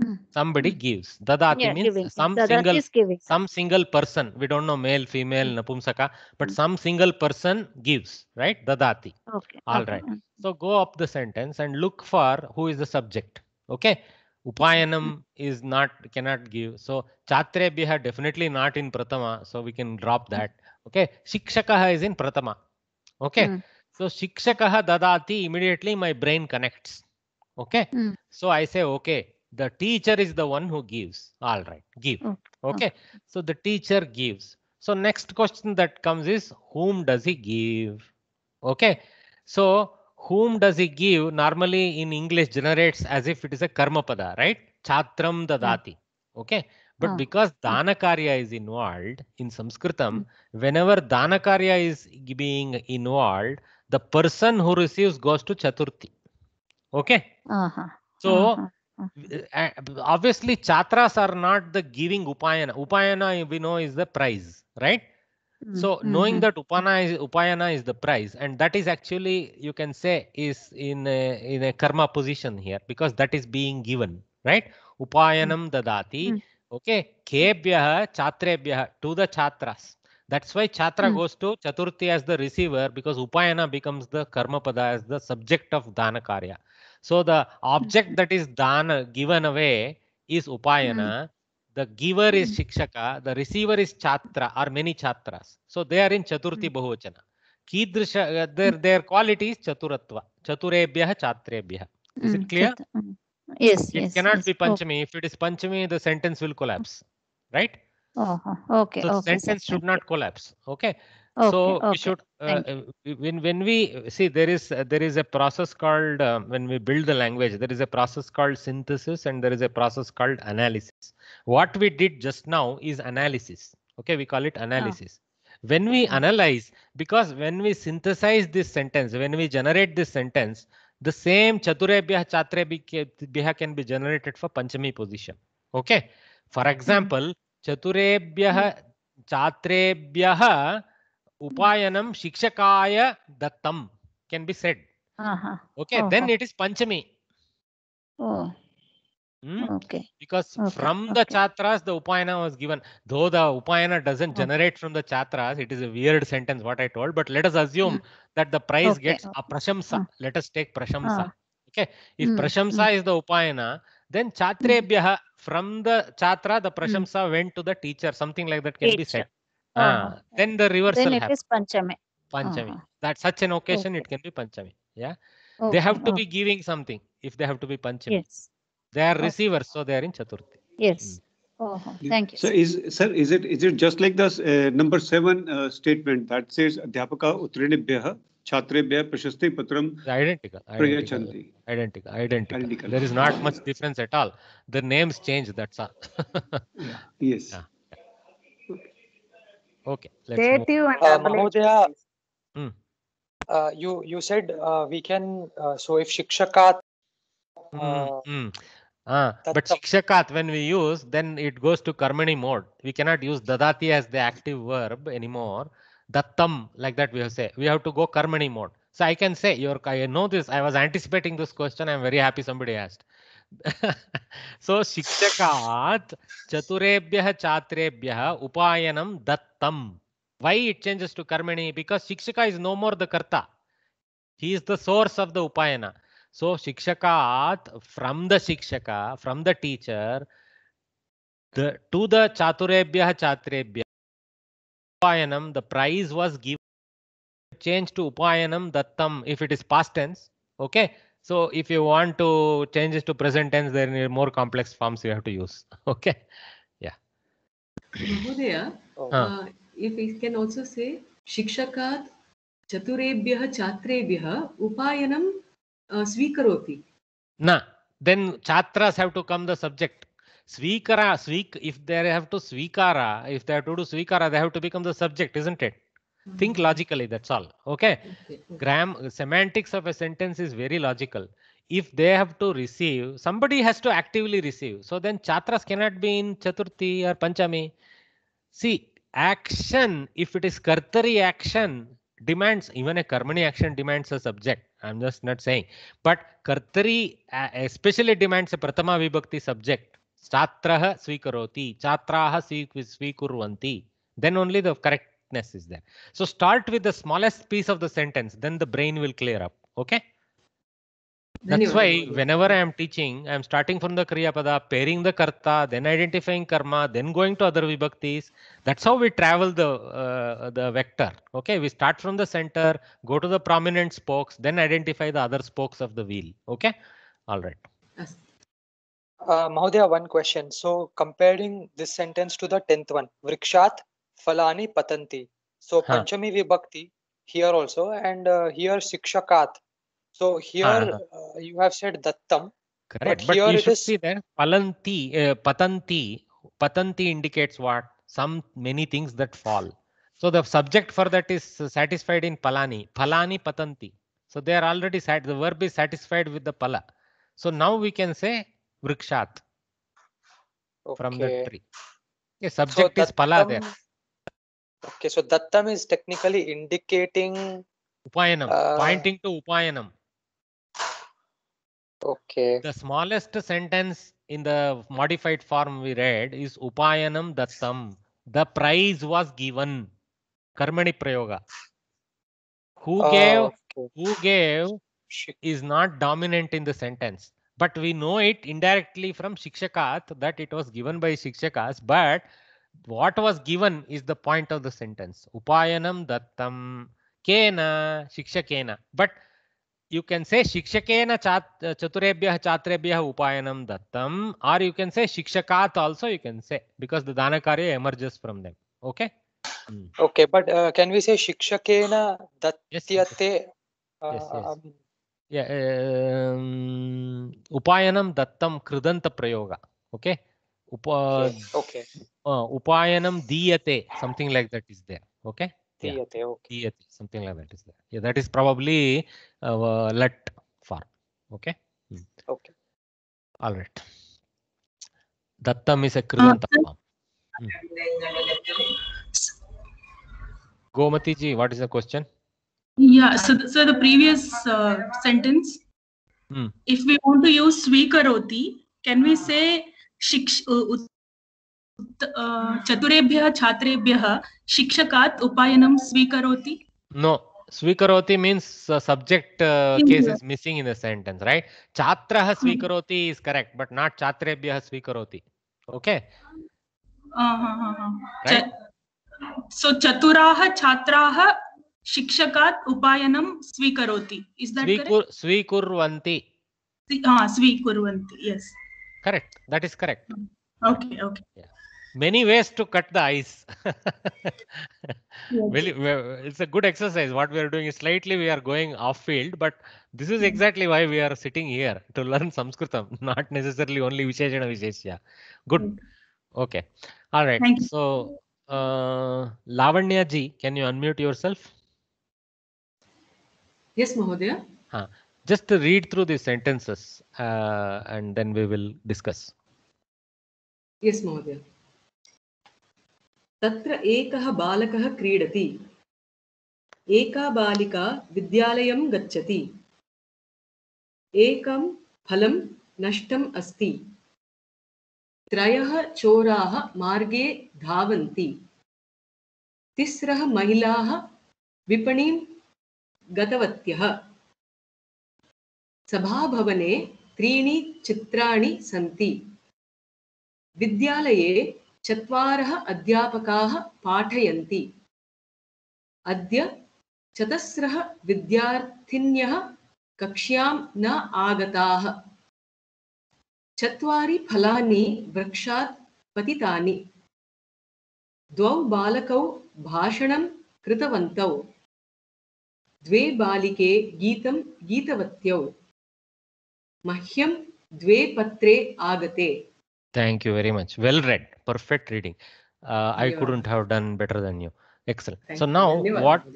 Hmm. Somebody hmm. gives. Dadati yeah, means giving. some Dadati single some single person. We don't know male, female, hmm. napumsaka, but some single person gives, right? Dadati. Okay. All okay. right. So go up the sentence and look for who is the subject. Okay. Upayanam is not cannot give. So Chatrebhiha definitely not in Pratama. So we can drop that. Okay. Shikshakaha is in Pratama. Okay. Mm. So Shikshakaha Dadati, immediately my brain connects. Okay. Mm. So I say, okay, the teacher is the one who gives. All right, give. Okay. Oh, oh. okay. So the teacher gives. So next question that comes is whom does he give? Okay. So whom does he give normally in English generates as if it is a karmapada, right? Chatram hmm. dadati. Okay. But ah. because Dhanakarya is involved in Sanskritam, hmm. whenever Dhanakarya is being involved, the person who receives goes to chaturthi okay uh-huh. so uh-huh. Uh, obviously chatras are not the giving upayana upayana we know is the prize right mm-hmm. so knowing that upana is, upayana is the prize and that is actually you can say is in a, in a karma position here because that is being given right upayanam dadati mm-hmm. okay kebhyah chatrebhyah to the chatras That's why Chatra mm. goes to Chaturthi as the receiver because Upayana becomes the karma pada as the subject of Dana Karya. So the object that is Dana given away is Upayana. Mm. The giver is hmm. Shikshaka. The receiver is Chatra or many Chatras. So they are in Chaturthi mm. Bahuvachana. Kidrisha, uh, their, hmm. their quality is Chaturatva. Chaturebhya Chatrebhya. Is hmm. it clear? Yes. It yes, cannot yes. be oh. Panchami. Oh. If it is Panchami, the sentence will collapse. Right? Oh, okay. So okay. sentence should not collapse. Okay. okay so okay. we should uh, when when we see there is uh, there is a process called uh, when we build the language there is a process called synthesis and there is a process called analysis. What we did just now is analysis. Okay, we call it ah. analysis. Oh. When we analyze, because when we synthesize this sentence, when we generate this sentence, the same Chaturabhya Chatrabhya can be generated for Panchami position. Okay. For mm-hmm. example, mm -hmm चतुरेभ्यः छात्रेभ्यः उपायनं शिक्षकाय दत्तं can be said okay then it is panchami oh Mm? Okay. Because okay. from the okay. chatras, the upayana was given. Though the upayana doesn't okay. generate from the chatras, it is a weird sentence what I told. But let us assume mm. that the prize gets a prashamsa. Mm. Let us take prashamsa. Okay. If prashamsa is the upayana, then chatrebhyaha from the chatra, the prashamsa mm. went to the teacher. Something like that can teacher. be said. Uh, uh, then the reversal then it happens. is panchami. Panchami. Uh, uh-huh. that such an occasion, okay. it can be panchami. Yeah. Okay. They have to okay. be giving something if they have to be panchami. Yes. They are receivers, so they are in chaturthi. Yes. Mm. Oh, thank you. So is sir, is it is it just like the uh, number seven uh, statement that says Adhyapaka Utrinibhyaha? छात्रेभ्यः प्रशस्तिपत्रं प्रयच्छन्ति identical identical identical there is not much difference at all the names change that's all yes yeah. okay let's move. Uh, mahodaya hmm. uh, you you said uh, we can uh, so if shikshakat uh, mm, mm. Uh, but shikshakat when we use then it goes to karmani mode we cannot use dadati as the active verb anymore uh, Dattam, like that we have say. We have to go Karmani mode. So I can say, your, I know this. I was anticipating this question. I'm very happy somebody asked. *laughs* so Shikshakat chaturabhya Chatrebhya Upayanam Dattam. Why it changes to Karmani? Because Shikshaka is no more the Karta. He is the source of the Upayana. So Shikshakat from the Shikshaka, from the teacher, the, to the Chaturebhya chaturabhya. upayanam, the prize was given. Change to upayanam dattam if it is past tense. Okay. So if you want to change it to present tense, there are more complex forms you have to use. Okay. Yeah. Mahodaya, oh. uh, if we can also say shikshakat chaturebhyah chatrebhyah upayanam uh, स्वीकरोति na then chatras have to come the subject Svikara, svik, if they have to Svikara, if they have to do Svikara, they have to become the subject, isn't it? Mm -hmm. Think logically, that's all. Okay. okay. Gram semantics of a sentence is very logical. If they have to receive, somebody has to actively receive. So then chatras cannot be in Chaturthi or Panchami. See, action, if it is Kartari action, demands even a karmani action demands a subject i'm just not saying but kartari especially demands a pratama vibhakti subject छात्रः स्वीकरोति chātraha स्वीकुर्वन्ति then only the correctness is there so start with the smallest piece of the sentence then the brain will clear up okay that's why whenever i am teaching i am starting from the kriya pairing the karta then identifying karma then going to other vibhaktis that's how we travel the uh, the vector okay we start from the center go to the prominent spokes then identify the other spokes of the wheel okay all right uh, Mahodaya, one question. So comparing this sentence to the tenth one, Vrikshat Falani Patanti. So huh. Panchami Vibhakti here also, and uh, here Sikshakat. So here uh-huh. uh, you have said Dattam. Correct, but, but here you should see that Palanti, uh, Patanti. Patanti indicates what? Some many things that fall. So the subject for that is satisfied in Palani. Palani Patanti. So they are already sat. The verb is satisfied with the Pala. So now we can say vrikshat okay. from the tree. Yeah, subject so is pala there. Okay, so dattam is technically indicating upayanam, uh, pointing to upayanam. Okay. The smallest sentence in the modified form we read is upayanam dattam. The prize was given. Karmani prayoga. Who uh, gave? Okay. Who gave? Is not dominant in the sentence but we know it indirectly from shiksha-kath that it was given by Shikshakas, but what was given is the point of the sentence. Upayanam dattam kena shikshakena. But you can say shikshakena chat, uh, chaturebhyah chatrebhyah upayanam dattam or you can say shikshakat also you can say because the dhanakarya emerges from them. Okay. Hmm. Okay, but uh, can we say shikshakena kena Yes, yes. yes. Uh, um, उपायनम दत्तम कृदंत प्रयोग okay उप okay दीयते something like that is there okay दीयते is there for okay दत्तम is कृदंत Gomati ji what is the question Yeah, so, th- so the previous uh, sentence, hmm. if we want to use swikaroti, can we say shiksh, uh, uh, chaturebhyah chatrebhyah shikshakat upayanam swikaroti? No, swikaroti means uh, subject uh, case is missing in the sentence, right? Chatrah swikaroti is correct, but not chatrebhyah swikaroti. Okay? Uh, uh, uh, uh. Right? Ch- so chaturaha chatraha शिक्षकात् उपायनं स्वीकरोति is that स्वीकुर्वन्ति हाँ स्वीकुर्वन्ति yes correct that is correct okay okay many ways to cut the ice yes. well, it's a good exercise what we are doing is slightly we are going off field but this is exactly why we are sitting here to learn sanskritam not necessarily only visheshana visheshya good okay all right so uh, lavanya ji can you unmute yourself Yes, Mahodaya. Huh. Just read through these sentences uh, and then we will discuss. Yes, Mahodaya. तत्र एकः बालकः क्रीडति एका बालिका विद्यालयं गच्छति एकं फलं नष्टम् अस्ति त्रयः चोराः मार्गे धावन्ति तिस्रः महिलाः विपणीं गतवत्यः सभाभवने त्रीणि चित्राणि सन्ति विद्यालये चत्वारः अध्यापकाः पाठयन्ति अद्य चतस्रः विद्यार्थिन्यः कक्ष्यां न आगताः चत्वारि फलानि वृक्षात् पतितानि द्वौ बालकौ भाषणं कृतवन्तौ द्वे बालिके गीतं गीतवत्यौ मह्यं द्वे पत्रे आगते thank you very much well read perfect reading uh, i couldn't have done better than you excellent so now what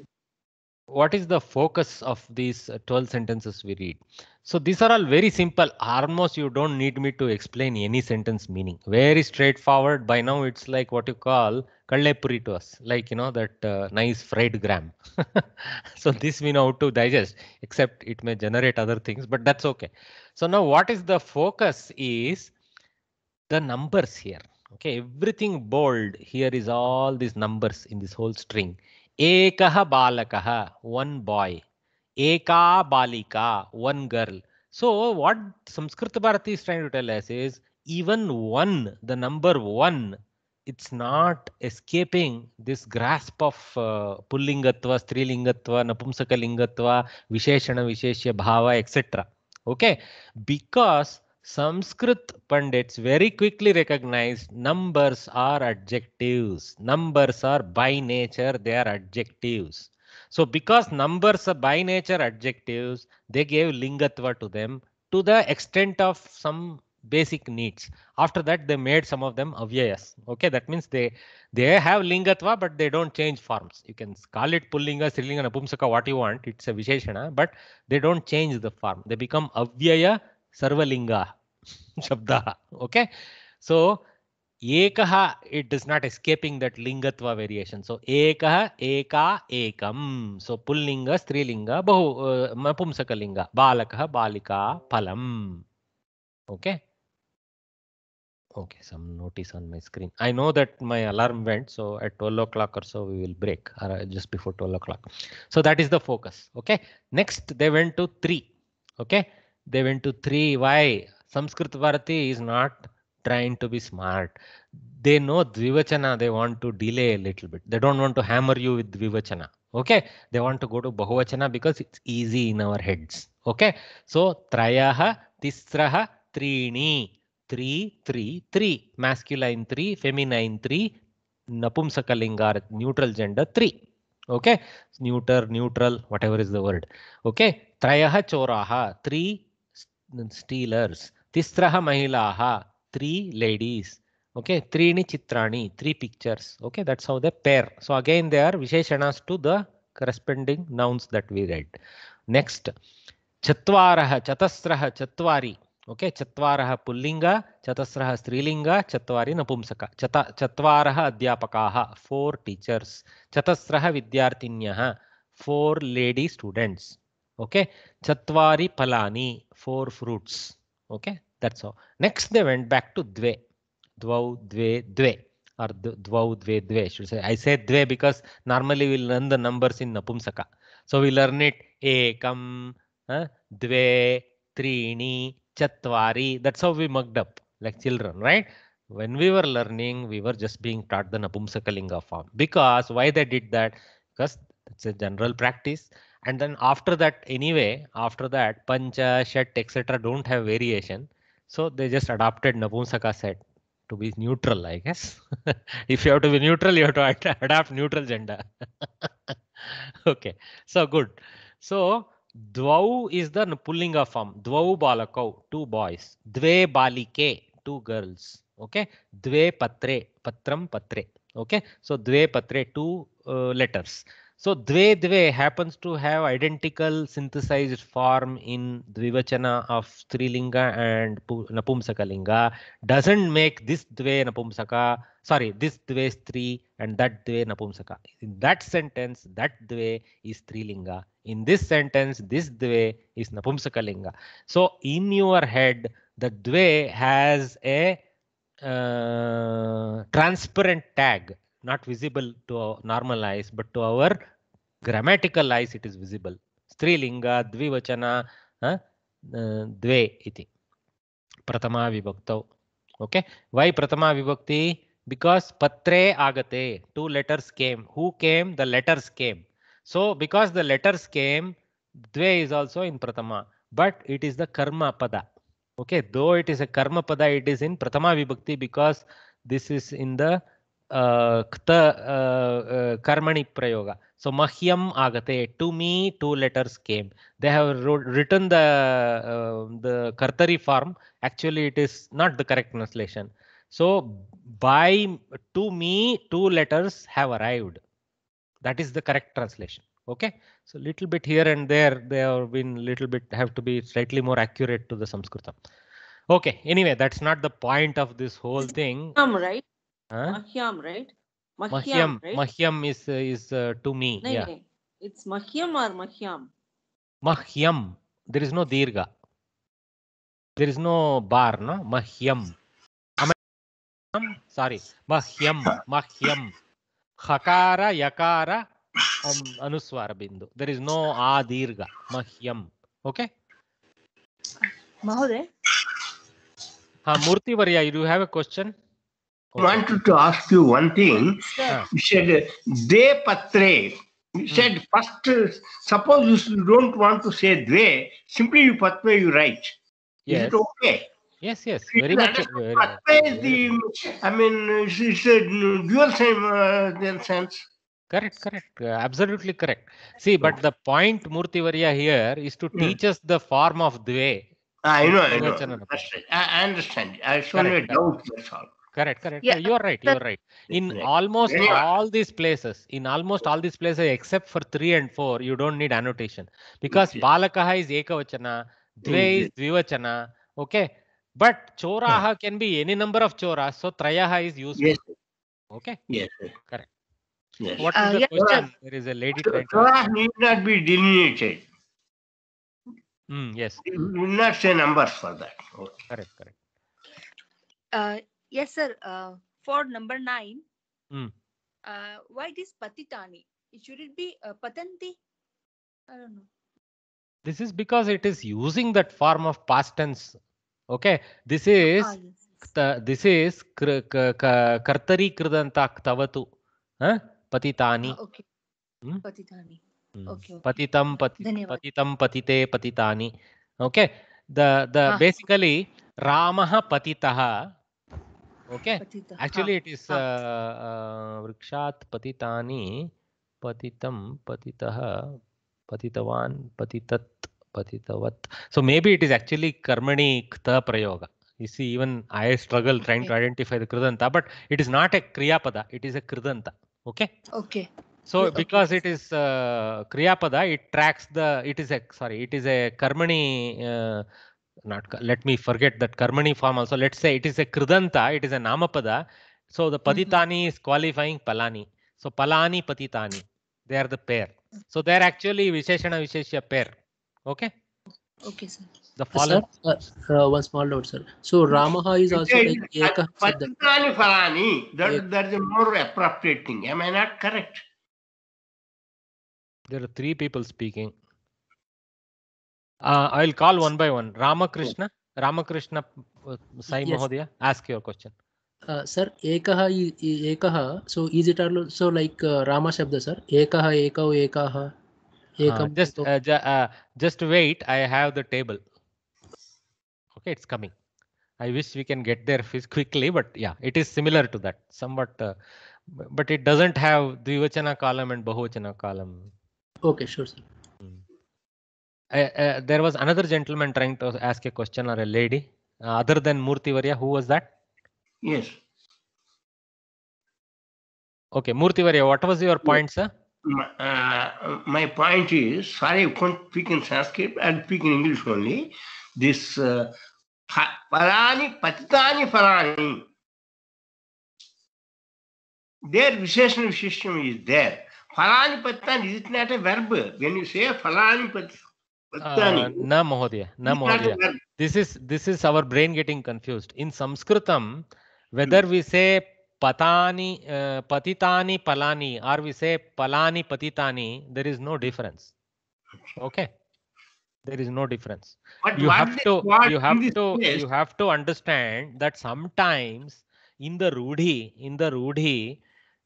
what is the focus of these 12 sentences we read so these are all very simple almost you don't need me to explain any sentence meaning very straightforward by now it's like what you call to us, like you know that uh, nice fried gram *laughs* so this we know how to digest except it may generate other things but that's okay so now what is the focus is the numbers here okay everything bold here is all these numbers in this whole string bala balakah one boy eka balika one girl so what Sanskrit bharati is trying to tell us is even one the number one it's not escaping this grasp of uh, pullingatva, strilingatva, napumsakalingatva, visheshana, visheshya bhava, etc. Okay, because Sanskrit pundits very quickly recognized numbers are adjectives. Numbers are by nature, they are adjectives. So because numbers are by nature adjectives, they gave lingatva to them to the extent of some basic needs. After that, they made some of them avyayas. Okay, that means they they have lingatva, but they don't change forms. You can call it pullinga, srilinga, napumsaka, what you want. It's a visheshana, but they don't change the form. They become avyaya sarvalinga shabda. Okay, so ekaha it does not escaping that lingatva variation. So ekaha eka ekam. So pullinga, strilinga bahu uh, napumsaka linga, balakah balika, phalam. Okay. Okay, some notice on my screen. I know that my alarm went, so at 12 o'clock or so we will break, or uh, just before 12 o'clock. So that is the focus. Okay. Next, they went to three. Okay, they went to three. Why? Sanskrit Bharati is not trying to be smart. They know Dvivachana, they want to delay a little bit. They don't want to hammer you with Dvivachana. Okay, they want to go to Bahuvachana because it's easy in our heads. Okay, so Trayaha, Tisraha, Trini three, three, three. Masculine three, feminine three, napumsakalinga neutral gender three. Okay, neuter, neutral, whatever is the word. Okay, trayaha choraha, three stealers. Tisraha mahilaha, three ladies. Okay, trini chitrani, three pictures. Okay, that's how they pair. So again, they are visheshanas to the corresponding nouns that we read. Next, chatwaraha, chatasraha, chatvari. Okay चत्वारः पुल्लिङ्ग चतस्रः स्त्रीलिंग चुरी नपुंसक चत चर अध्यापकाः four teachers चतस्र विद्यार्थिन्यः फोर लेडी स्टूडेंट्स ओके चुरी फलानि फोर फ्रूट्स ओके दट्स् औ next they went back to द्वे द्वौ द्वे द्वे or dvau dve dve should say i say dve because normally we'll learn the numbers in napumsaka so we learn it ekam dve trini That's how we mugged up like children, right? When we were learning, we were just being taught the Napumsakalinga form. Because why they did that? Because it's a general practice. And then after that, anyway, after that, Pancha, Shat, etc. don't have variation. So they just adopted Napumsaka set to be neutral, I guess. *laughs* if you have to be neutral, you have to ad *laughs* adapt neutral gender. *laughs* okay, so good. So Dvau is the of form. Dvau balakau, two boys. Dve balike, two girls. Okay. Dve patre, patram patre. Okay. So dve patre, two uh, letters. So dve dve happens to have identical synthesized form in dvivachana of strilinga and napumsaka linga. Doesn't make this dve napumsaka sorry, this dve is three and that dve napumsaka. In that sentence, that dve is three linga. In this sentence, this dve is napumsaka linga. So in your head, the dve has a uh, transparent tag, not visible to normal eyes, but to our grammatical eyes it is visible. Strilinga, dvivachana, uh, dve iti prathama विभक्तौ okay why prathama vibhakti because patre agate, two letters came. Who came? The letters came. So because the letters came, dve is also in pratama, but it is the karma pada. Okay, though it is a karma pada, it is in pratama vibhakti because this is in the uh, kta, uh, uh, karmani prayoga. So mahyam agate, to me two letters came. They have wrote, written the uh, the kartari form. Actually, it is not the correct translation. So by to me two letters have arrived that is the correct translation okay so little bit here and there they have been little bit have to be slightly more accurate to the sanskritam okay anyway that's not the point of this whole thing mahyam right huh? mahyam right mahyam mahyam, right? mahyam is uh, is uh, to me no, yeah no. it's mahyam or mahyam mahyam there is no Dirga. there is no bar no mahyam Hm, sorry, Mahyam, Mahyam. Hakara, Yakara, um, Anuswara Bindu. There is no Adirga, Mahyam. Okay? Mahode? Ha, Murti Varya, you do have a question? Okay. wanted to ask you one thing. You said De Patre. You hmm. said first, suppose you don't want to say de. simply you Patre, you write. Yes. Is it okay? Yes, yes, very much. Very much. The, I mean, it's a dual same uh, sense. Correct, correct, uh, absolutely correct. See, but the point, Murthy here is to hmm. teach us the form of Dve. I know, I know. I understand. I saw a doubt, that's all correct correct yeah. you are right you are right in almost yeah. all these places in almost all these places except for 3 and 4 you don't need annotation because balakaha is ekavachana dve hmm. is dvivachana okay but choraha can be any number of choras, so trayaha is used. Yes. Okay. Yes. Correct. Yes. What is uh, the yes. question? There is a lady. So, need not be delineated. Mm, yes. We will not say numbers for that. Okay. Correct. Correct. Uh, yes, sir. Uh, for number nine, mm. uh, why this patitani? Should it be uh, patanti? I don't know. This is because it is using that form of past tense okay this is this is कर्तरी कृदंतावतु पतितानी पतितानी पतितम पति पतितम पतिते पतितानी okay the the basically रामः पतितः ओके एक्चुअली इट इज वृक्षात पतितानी पतितम पतितः पतितवान पतितत् patitavat. So maybe it is actually karmani kta prayoga. You see, even I struggle okay. trying to identify the kridanta, but it is not a kriyapada, it is a kridanta. Okay. Okay. So okay. because it is uh, kriyapada, it tracks the, it is a, sorry, it is a karmani, uh, not, let me forget that karmani form also. Let's say it is a kridanta, it is a namapada. So the paditani mm-hmm. is qualifying palani. So palani patitani, they are the pair. So they are actually visheshana visheshya pair. Okay. Okay, sir. The fallen. Sir, uh, uh, one small note, sir. So Ramaha is also like Ekah Patani Falani. That, that is a more appropriate thing. Am I not correct? There are three people speaking. Uh, I'll call one by one. Ramakrishna, Ramakrishna Sai yes. Mahodaya, ask your question. Uh, sir, ekaha, ekaha. So is it also like uh, Rama Shabda, sir? Ekaha, ekao, ekaha. Uh, just uh, ju uh, just wait. I have the table. Okay, it's coming. I wish we can get there quickly, but yeah, it is similar to that somewhat, uh, but it doesn't have Dvivachana column and Bahuvachana column. Okay, sure, sir. Hmm. Uh, there was another gentleman trying to ask a question or a lady other than Murthy Varya. Who was that? Yes. Okay, Murthy Varya, what was your point, sir? my point is, sorry, you can't speak in Sanskrit, and speak in English only. This uh, parani, patitani parani, their visheshana system is there. Falani patitani, is it not a verb. When you say falani patani, uh, na mohodaya, na mohodaya. This is this is our brain getting confused. In Sanskritam, whether we say patani, uh, patitani palani, or we say palani patitani, there is no difference. Okay. There is no difference. But you have to, you have to, place? you have to understand that sometimes in the Rudhi, in the Rudhi,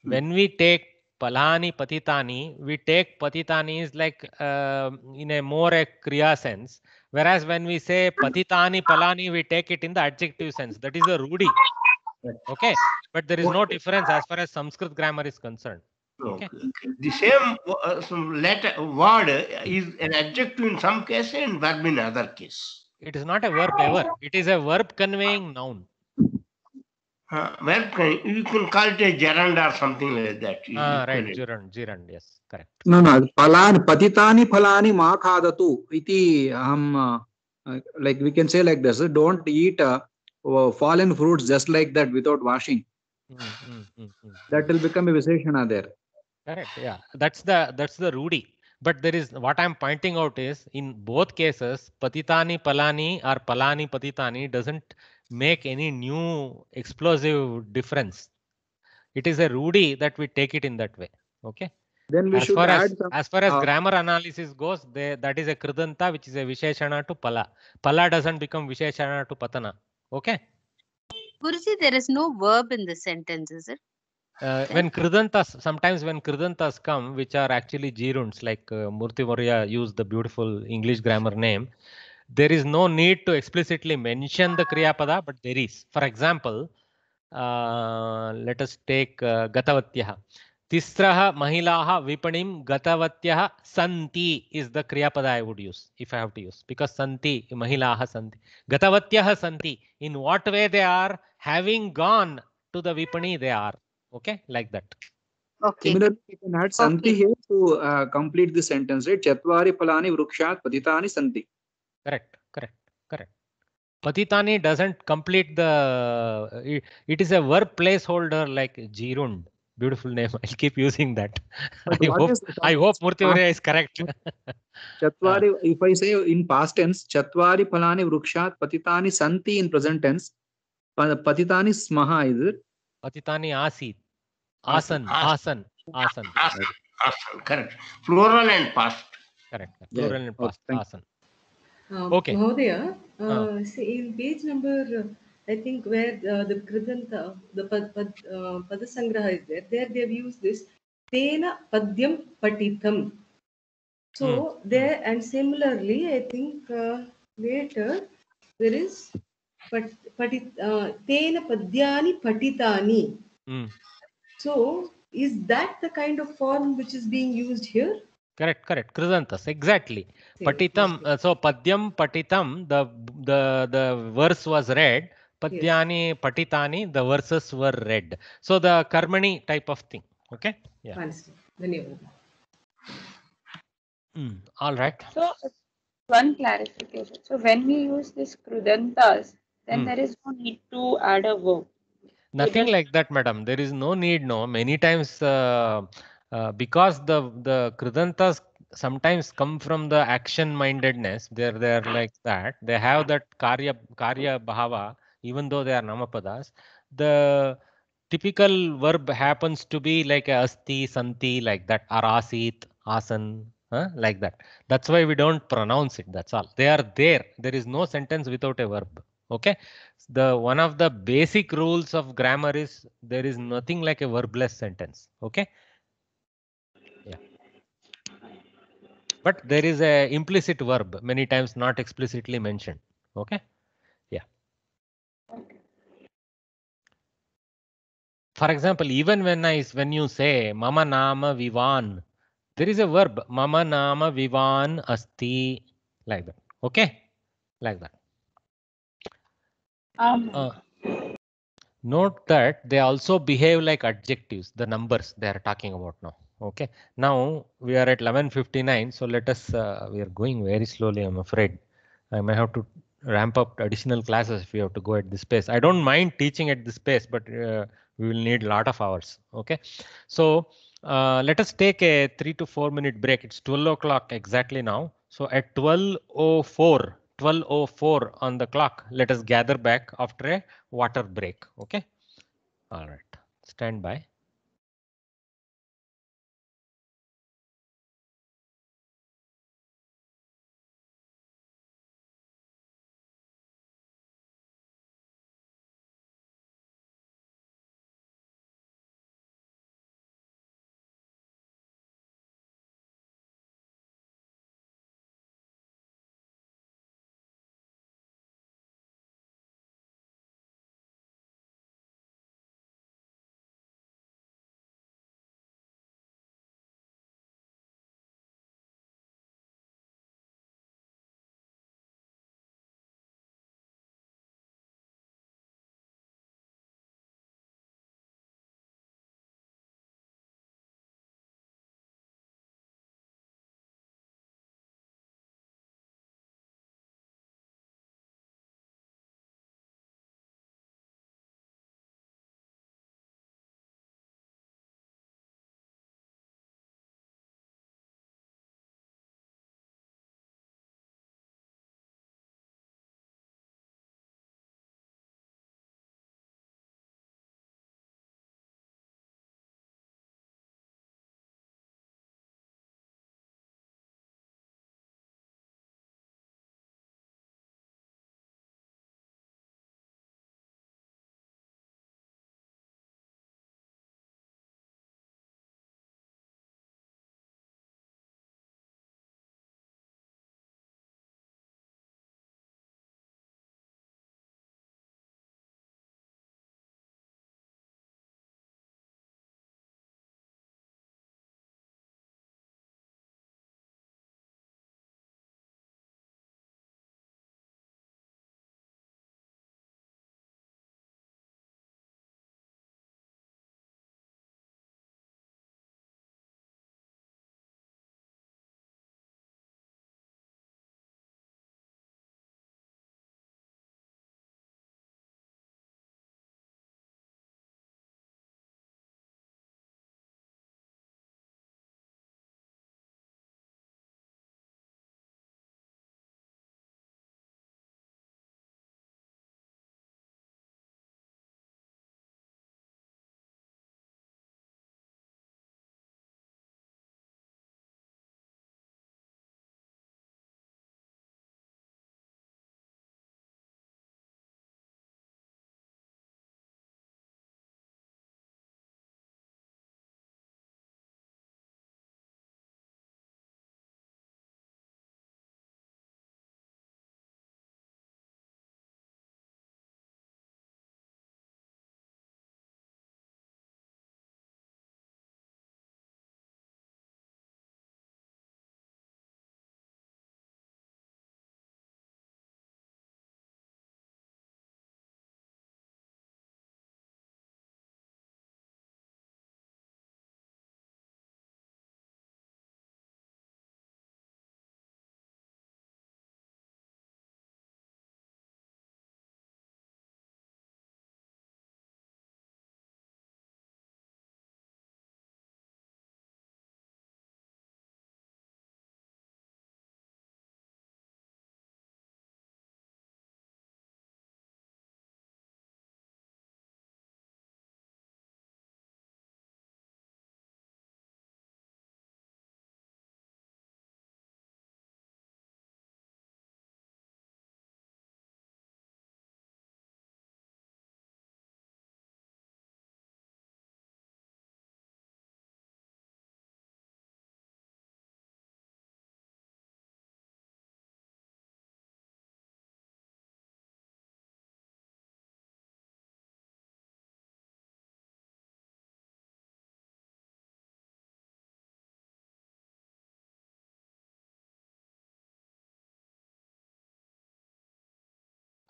hmm. when we take palani patitani, we take patitani is like uh, in a more a kriya sense. Whereas when we say patitani palani, we take it in the adjective sense. That is the Rudhi. Okay, but there is no difference as far as Sanskrit grammar is concerned. Okay. The same uh, some letter word is an adjective in some case and verb in other case. It is not a verb ever. It is a verb conveying noun. Uh, verb you can call it a gerund or something like that. Ah, uh, right, gerund, gerund, yes, correct. No, no, phalani, patitani palani ma khadatu iti aham, uh, uh, like we can say like this, don't eat uh, uh, fallen fruits just like that without washing. Hmm, hmm, hmm, that will become a visheshana there. Correct. Yeah, that's the that's the rudi. But there is what I'm pointing out is in both cases, patitani palani or palani patitani doesn't make any new explosive difference. It is a rudi that we take it in that way. Okay. Then we as should far add as, some, as far as uh, grammar analysis goes, they, that is a kridanta which is a visheshana to pala. Pala doesn't become visheshana to patana. Okay. Guruji, there is no verb in the sentence, is it? Uh, when kridantas sometimes when kridantas come which are actually jirunds like uh, murthy Maria used the beautiful english grammar name there is no need to explicitly mention the kriyapada but there is for example uh, let us take uh, gatavatyaha तिस्रह महिलाह विपणिम गतवत्यह संति is the क्रियापद I would use if I have to use because संति महिलाह संति गतवत्यह संति in what way they are having gone to the विपणी they are okay like that okay similarly you can add संति here to complete the sentence right चतुवारि फलानि वृक्षात् पतितानि संति correct correct doesn't complete the it is a verb place holder like gerund beautiful name. *laughs* I'll keep using that. I hope, I hope Murthy Murti is correct. *laughs* Chatvari, if I say in past tense, Chatvari Palani Vrukshat Patitani Santi in present tense, Patitani Smaha is it? Patitani Asit. Asan. Asan. Asan. Asan. Asan. Correct. Plural and past. Correct. Plural yeah. and oh, past. Oh, Asan. Um, okay. Mahodaya, oh. uh, uh. see, in page number I think where uh, the Kridanta, the pad, pad, uh, Padasangraha is there, there they have used this Tena Padyam Patitam. So hmm, hmm. there, and similarly, I think uh, later there is pat, patit, uh, Tena Padyani Patitani. Hmm. So is that the kind of form which is being used here? correct correct kridantas exactly See, patitam uh, so padyam patitam the the the verse was read Padyani, Patitani, the verses were read. So the Karmani type of thing. Okay. Yeah. Mm, all right. So one clarification. So when we use this Krudantas, then mm. there is no need to add a verb. Nothing like that, madam. There is no need, no. Many times, uh, uh, because the, the Krudantas sometimes come from the action mindedness they're they're like that they have that karya karya bhava even though they are namapadas, the typical verb happens to be like a asti, santi, like that, arasit, asan, huh? like that. That's why we don't pronounce it. That's all. They are there. There is no sentence without a verb. Okay. The one of the basic rules of grammar is there is nothing like a verbless sentence. Okay. Yeah. But there is a implicit verb many times not explicitly mentioned. Okay. for example, even when I when you say mama nama vivan, there is a verb mama nama vivan asti like that. Okay, like that. Um. Uh, note that they also behave like adjectives. The numbers they are talking about now. Okay, now we are at 11:59, so let us. Uh, we are going very slowly. I'm afraid. I may have to ramp up additional classes if we have to go at this pace. I don't mind teaching at this pace, but uh, we will need a lot of hours. Okay, so uh, let us take a three to four minute break. It's 12 o'clock exactly now. So at 12.04, 12.04 on the clock, let us gather back after a water break. Okay. All right. Stand by.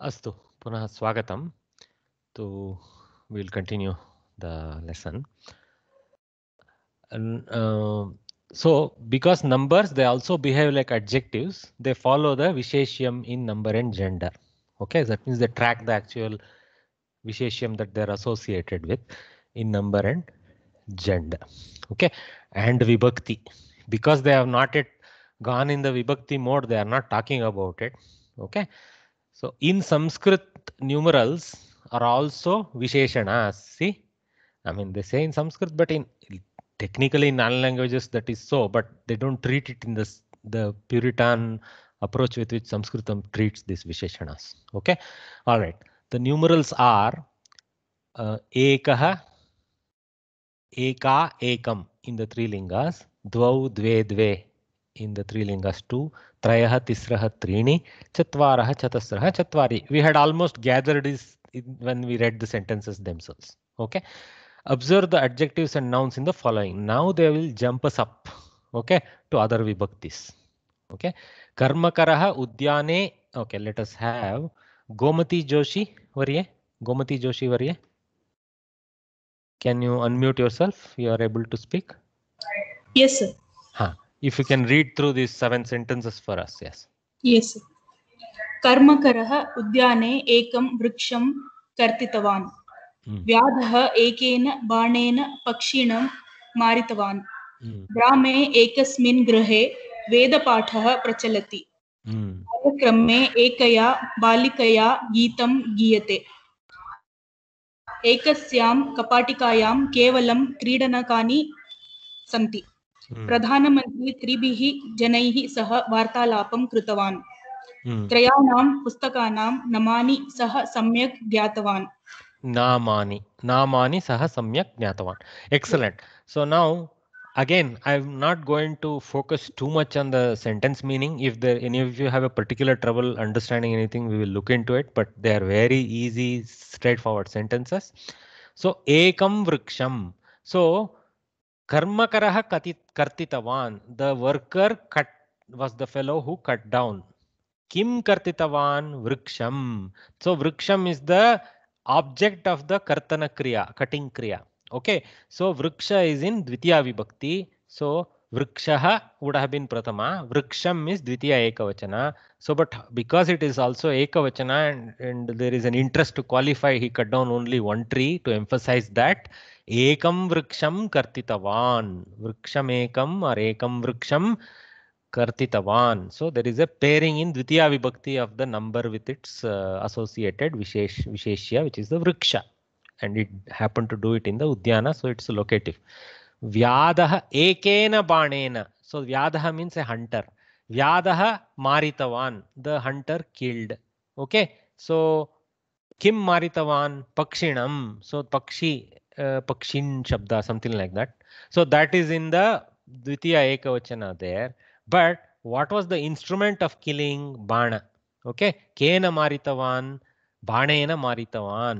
Astu, punah swagatam. So we'll continue the lesson. And uh, so, because numbers they also behave like adjectives, they follow the visheshyam in number and gender. Okay, that means they track the actual visheshyam that they're associated with in number and gender. Okay, and vibhakti because they have not yet gone in the vibhakti mode, they are not talking about it. Okay. So in Sanskrit, numerals are also Visheshanas. See, I mean, they say in Sanskrit, but in technically in all languages that is so, but they don't treat it in the the Puritan approach with which Sanskritam treats these Visheshanas. Okay, all right. The numerals are uh, Ekaha, Eka, Ekam in the three lingas, Dvau, Dve, Dve in the three lingas 2, Trayaha, Tisraha, Trini, Chatvaraha, Chatasraha, Chatvari. We had almost gathered this when we read the sentences themselves. Okay. Observe the adjectives and nouns in the following. Now they will jump us up. Okay. To other vibhaktis. Okay. Karmakaraha, Udyane. Okay. Let us have Gomati Joshi. Variye. Gomati Joshi Variye. Can you unmute yourself? You are able to speak. Yes, sir. Huh. if you can read through these seven sentences for us yes yes कर्मकरः उद्याने एकं वृक्षं कर्तितवान् व्याधः एकेन बाणेन पक्षिणं मारितवान् ग्रामे एकस्मिन् गृहे वेदपाठः प्रचलति कार्यक्रमे एकया बालिकया गीतं गीयते एकस्यां कपाटिकायां केवलं क्रीडनकानि सन्ति Hmm. प्रधानमंत्री त्रिभिः जनैः सह वार्तालापं कृतवान् सो नाउ अगेन सो कर्मकर कति कर्तितवान् the worker cut was the fellow who cut down किम कर्तितवान् वृक्षम सो वृक्षम is the object of the कर्तन क्रिया कटिंग क्रिया ओके सो वृक्ष इज इन द्वितीय विभक्ति सो वृक्ष वुड हैव बीन प्रथम वृक्षम इज द्वितीय एकवचन so but because it is also एकवचन and and there is an interest to qualify he cut down only one tree to emphasize that एकम वृक्षम कर्तितवान वृक्षम एकम और एकम वृक्षम कर्तितवान सो there is a pairing in द्वितीय विभक्ति of the number with its associated विशेष विशेष्य विच इज द वृक्ष and it happen to do it in the उद्यान सो इट्स लोकेटिव व्याध एक बाणेन सो व्याध मीन्स ए हंटर व्याध मारितवान the hunter killed okay so किम मारितवान पक्षिणम सो पक्षी uh, pakshin shabda something like that so that is in the dvitiya ekavachana there but what was the instrument of killing bana okay kena maritavan banena maritavan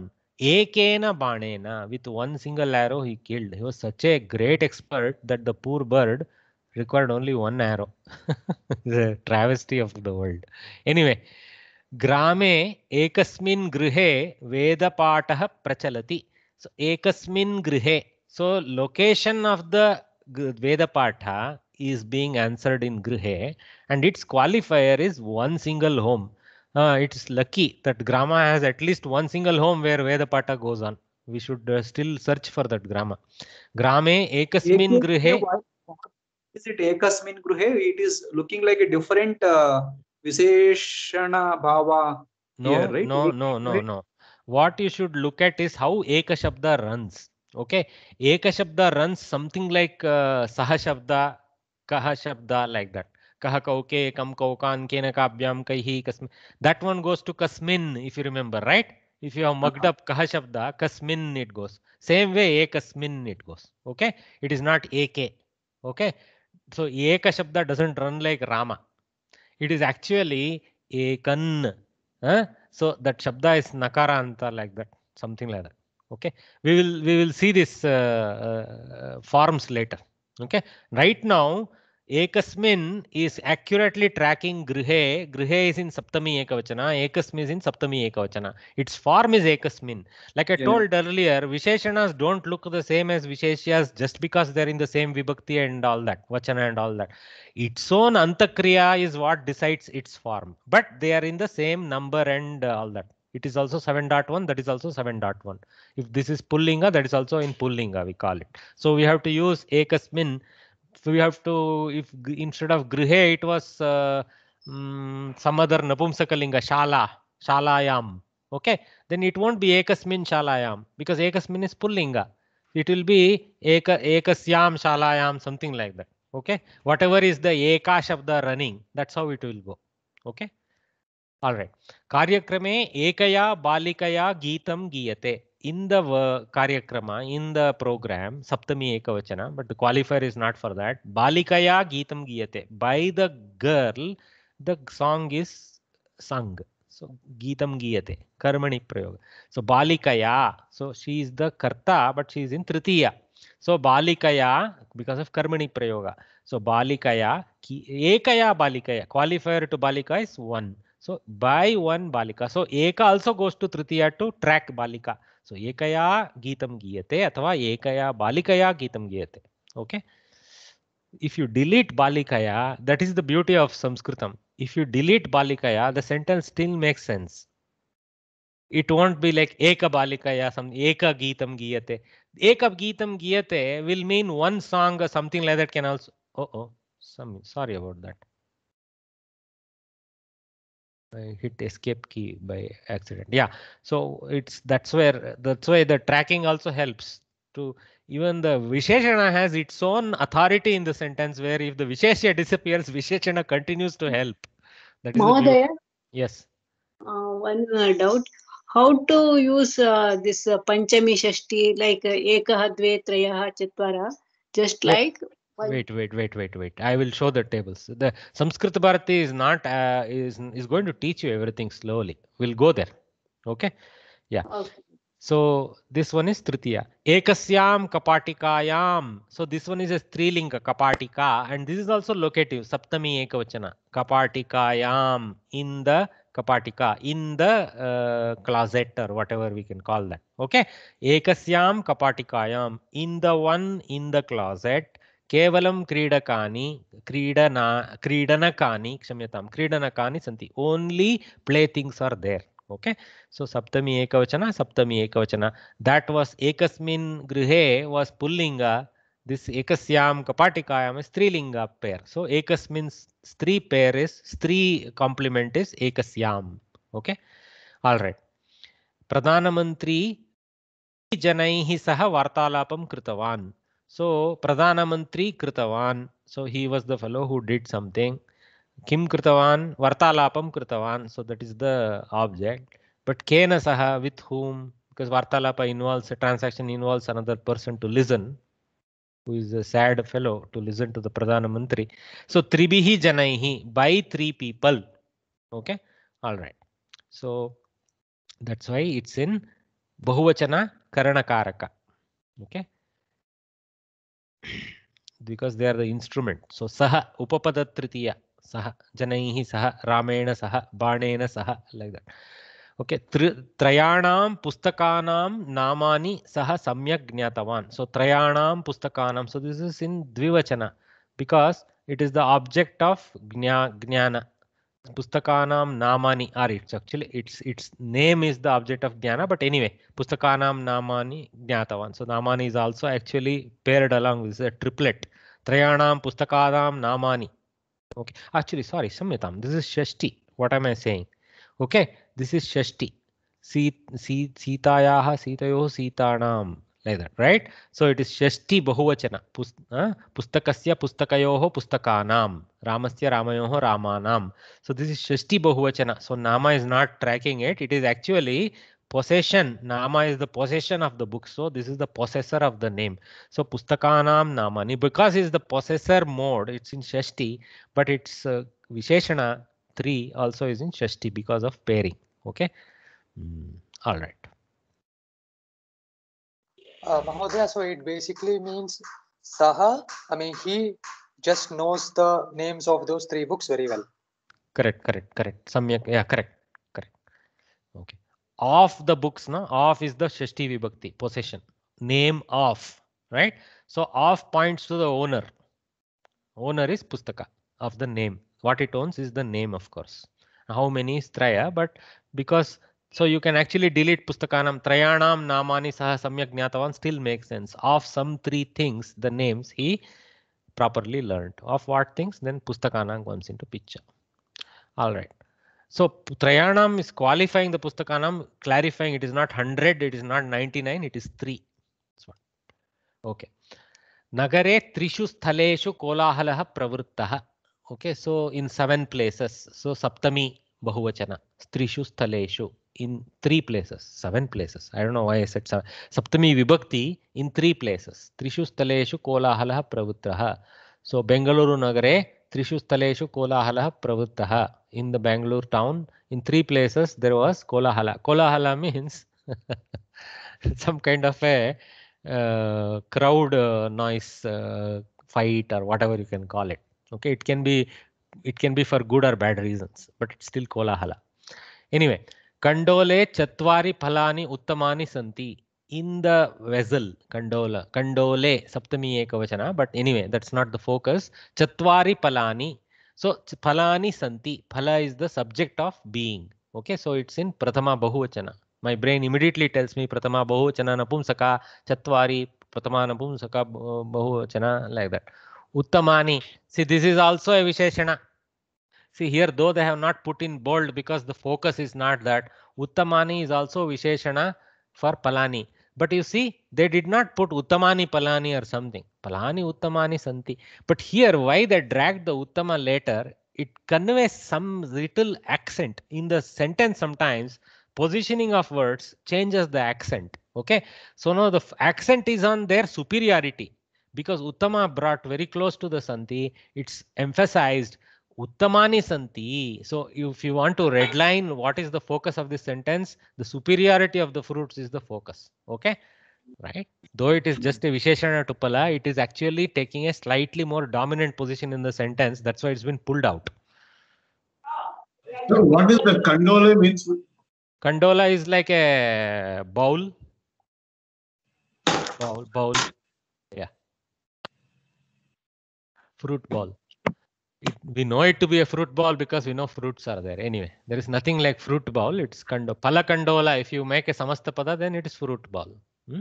ekena banena with one single arrow he killed he was such a great expert that the poor bird required only one arrow the travesty of the world anyway ग्रामे एकस्मिन् गृहे वेदपाठः प्रचलति So ekasmin grihe. So location of the Veda Patha is being answered in grihe and its qualifier is one single home. Uh, it's lucky that Grama has at least one single home where Veda Patha goes on. We should uh, still search for that Grama. Grame ekasmin grihe. Is it ekasmin grihe? It is looking like a different uh, Visheshana Bhava. No, here, right? no, no, no, no what you should look at is how Ekashabda runs. Okay, Ekashabda runs something like uh, Sahashabda, Kahashabda, like that. Kaha kauke, kam kaukan, kena kabhyam, kaihi, kasmin. That one goes to kasmin, if you remember, right? If you have mugged uh-huh. up Kahashabda, kasmin it goes. Same way, Ekasmin it goes. Okay, it is not Ek. Okay, so Ekashabda doesn't run like Rama. It is actually Ekan. Huh? So that shabda is nakaranta like that, something like that. Okay, we will we will see this uh, uh, forms later. Okay, right now ekasmin is accurately tracking grihe grihe is in saptami ekavachana ekasmin is in saptami ekavachana its form is ekasmin like i told earlier visheshanas don't look the same as visheshyas just because they're in the same vibhakti and all that vachana and all that its own antakriya is what decides its form but they are in the same number and uh, all that it is also 7.1 that is also 7.1 if this is pullinga that is also in pullinga we call it so we have to use ekasmin so we have to if instead of grihe it was uh, um, some other napumsakalinga shala shalayam okay then it won't be ekasmin shalayam because ekasmin is pullinga it will be ek ekasyam shalayam something like that okay whatever is the eka shabda running that's how it will go okay all right karyakrame ekaya balikaya geetam giyate in the karyakrama in the program saptami ekavachana but the qualifier is not for that balikaya geetam giyate by the girl the song is sung so geetam giyate karmani prayoga so balikaya so she is the karta but she is in tritiya so balikaya because of karmani prayoga so balikaya ekaya balikaya qualifier to balika is one so by one balika so eka also goes to tritiya to track balika सो एकया गीतम गीयते अथवा एक बालिकया गीत गीयते okay if you delete बालिकया that is the beauty of Sanskrit if you delete बालिकया the sentence still make से इट वोट बी लाइक एक बालिकया सम एक गीत गीयते एक गीत गीयते will mean one song something like that can also oh oh sorry about that hit escape key by accident. Yeah, so it's that's where that's why the tracking also helps to even the Visheshana has its own authority in the sentence where if the Visheshya disappears, Visheshana continues to help. That is Mahodaya? Yes. Uh, one uh, doubt. How to use uh, this uh, Panchami Shashti like uh, Ekaha, Dve, Trayaha, Chatvara? Just like Wait, wait, wait, wait, wait. I will show the tables. The Sanskrit Bharati is not uh, is is going to teach you everything slowly. We'll go there. Okay. Yeah. Okay. So this one is Tritiya. Ekasyam Kapatikayam. So this one is a Strilinga Kapatika and this is also locative. Saptami Ekavachana. Kapatikayam in the Kapatika in the uh, closet or whatever we can call that. Okay. Ekasyam Kapatikayam in the one in the closet. केवल क्रीडका क्रीडना क्रीडनका क्षम्यता क्रीडनका see only play things are there okay so सप्तमी एकवचन सप्तमी एकवचन दैट वास् एक गृह वास् पुल्लिङ्ग दिस् एक कपाटिकायां स्त्रीलिंग पेर सो एक स्त्री पेर इज स्त्री कॉम्प्लीमेंट इज एक ओके आल रईट प्रधानमंत्री जन सह वार्तालापं कृतवान् सो प्रधानमंत्री कृतवान so he was the fellow who did something किम कृतवान वार्तालापम कृतवान so that is the object but केन सह विथ हूम् बिकॉज वार्तालाप involves transaction involves another person to listen who is a sad fellow to listen to the प्रधानमंत्री so त्रिभिः जनैः by three people okay all right so that's why it's in बहुवचन करणकारक okay okay? because they are the instrument. So saha upapadatritiya saha janaihi saha ramena saha banena saha like that. Okay, trayanam pustakanam namani saha samyak jnatavan. So trayanam pustakanam. So this is in dvivachana because it is the object of gnya, पुस्तकानाम नामानि are it's actually it's it's name is the object of ज्ञान but anyway पुस्तकानाम नामानि ज्ञातवान so नामानि is also actually paired along with a triplet त्रयाणां पुस्तकानां नामानि ओके एक्चुअली सॉरी क्षम्यतां दिस इज षष्टि what am I saying okay this is षष्टि सी सी सीतायाः सीतयोः सीतानां like that right so it is shashti bahuvachana pustakasya pustakayoho pustakanam ramasya ramayoho ramanam so this is shashti bahuvachana so nama is not tracking it it is actually possession nama is the possession of the book so this is the possessor of the name so pustakanam namani because is the possessor mode it's in shashti but its uh, visheshana 3 also is in shashti because of pairing okay mm. all right Uh, Mahodaya, so it basically means Saha, I mean, he just knows the names of those three books very well. Correct, correct, correct. Samyak, yeah, correct, correct. Okay. Of the books, na, of is the Shashti Vibhakti, possession. Name of, right? So of points to the owner. Owner is Pustaka of the name. What it owns is the name, of course. How many is Traya, but because so you can actually delete Pustakanam Trayanam Namani Saha Samyak still makes sense. Of some three things, the names he properly learned. Of what things? Then Pustakanam comes into picture. All right. So Trayanam is qualifying the Pustakanam, clarifying it is not 100, it is not 99, it is 3. That's what. Okay. Nagare Trishu Sthalesu Kolahalaha Okay, so in seven places. So Saptami Bahuvachana, Trishu Sthalesu in three places, seven places. I don't know why I said seven. Saptami Vibhakti in three places. Trishu kola Kolahalaha Pravutraha. So Bengaluru Nagare, Trishu kola Kolahalaha pravutraha. In the Bangalore town, in three places, there was Kolahala. Kolahala means *laughs* some kind of a uh, crowd uh, noise uh, fight or whatever you can call it. Okay, it can be it can be for good or bad reasons, but it's still Kolahala. Anyway, कंडोले चत्वारी फलानी उत्तमानी संति in the vessel कंडोला कंडोले सप्तमी एक वचन but anyway that's not the focus चत्वारी फलानी so फलानी संति फल is the subject of being okay so it's in प्रथम बहुवचन my brain immediately tells me प्रथम बहुवचन नपुंसक चत्वारी प्रथमा नपुंसक बहुवचन लाइक दैट उत्तमानी see this is also a विशेषण See here, though they have not put in bold because the focus is not that. Uttamani is also Visheshana for Palani. But you see, they did not put Uttamani Palani or something. Palani Uttamani Santi. But here, why they dragged the Uttama later, it conveys some little accent in the sentence sometimes. Positioning of words changes the accent. Okay. So now the accent is on their superiority because Uttama brought very close to the Santi. It's emphasized uttamani santi. So if you want to redline what is the focus of this sentence, the superiority of the fruits is the focus. Okay, right? Though it is just a Visheshana Tupala, it is actually taking a slightly more dominant position in the sentence. That's why it's been pulled out. So what is the kandola means? Kandola is like a bowl. Bowl, bowl. Yeah. Fruit bowl it, we know it to be a fruit ball because we know fruits are there. Anyway, there is nothing like fruit ball. It's kando. Palakandola. If you make a samastapada, then it is fruit ball. Hmm?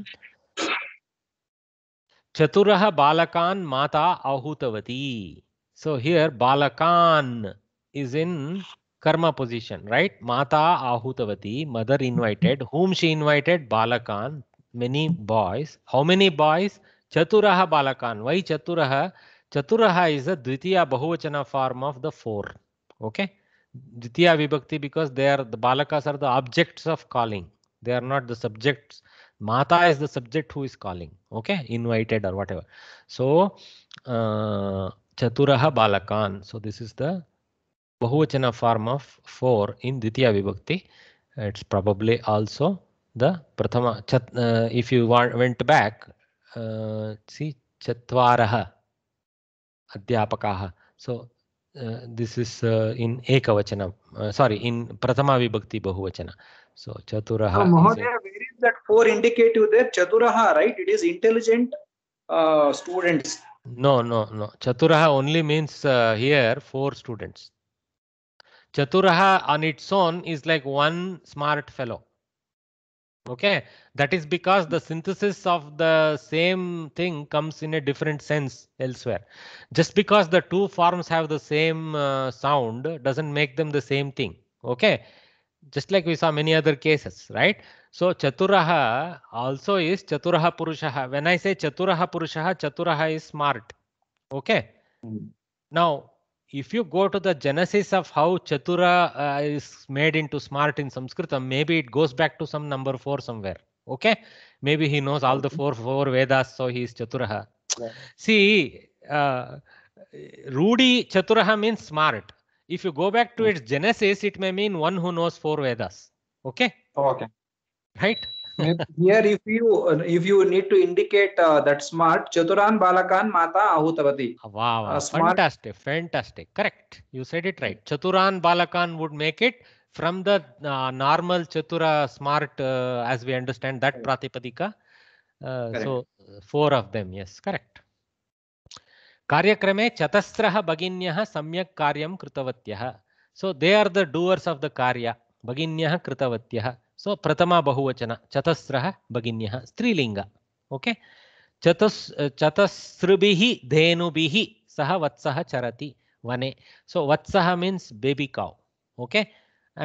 Chaturah Balakan Mata Ahutavati. So here Balakan is in karma position, right? Mata Ahutavati, mother invited. Whom she invited? Balakan. Many boys. How many boys? Chaturaha Balakan. Why chaturaha? Chaturaha is the Dvitiya Bahuvachana form of the four. Okay. Dvitiya Vibhakti because they are the Balakas are the objects of calling. They are not the subjects. Mata is the subject who is calling. Okay. Invited or whatever. So uh, Chaturaha Balakan. So this is the Bahuvachana form of four in Dvitiya Vibhakti. It's probably also the Prathama. Chat, uh, if you want, went back, uh, see Chatvaraha. अध्यापक so this इन एक एकवचनं sorry uh, इन प्रथम विभक्ति बहुवचन so चतुरः no no no चतुरः only means here four students चतुरः on it's on is like one smart fellow Okay, that is because the synthesis of the same thing comes in a different sense elsewhere. Just because the two forms have the same uh, sound doesn't make them the same thing. Okay, just like we saw many other cases, right? So Chaturaha also is Chaturaha Purushaha. When I say Chaturaha Purushaha, Chaturaha is smart. Okay. Hmm. Now if you go to the genesis of how Chatura uh, is made into smart in Sanskritam, maybe it goes back to some number four somewhere. Okay, maybe he knows all the four four Vedas, so he is Chaturaha. Yeah. See, uh, Chaturaha means smart. If you go back to mm. its genesis, it may mean one who knows four Vedas. Okay. Oh, okay. Right. here if you if you need to indicate uh, that smart chaturan balakan mata ahutavati wow, wow. Uh, fantastic fantastic correct you said it right chaturan balakan would make it from the uh, normal chatura smart uh, as we understand that pratipadika uh, so four of them yes correct कार्यक्रमे चतस्रः भगिन्यः सम्यक् कार्यं कृतवत्यः so they are the doers of the कार्य भगिन्यः कृतवत्यः सो प्रथम बहुवचन चतस्र भगिन्यः स्त्रीलिंग ओके चतुस् चतसृभिः धेनु सह वत्स चरती वने सो वत्स means baby cow okay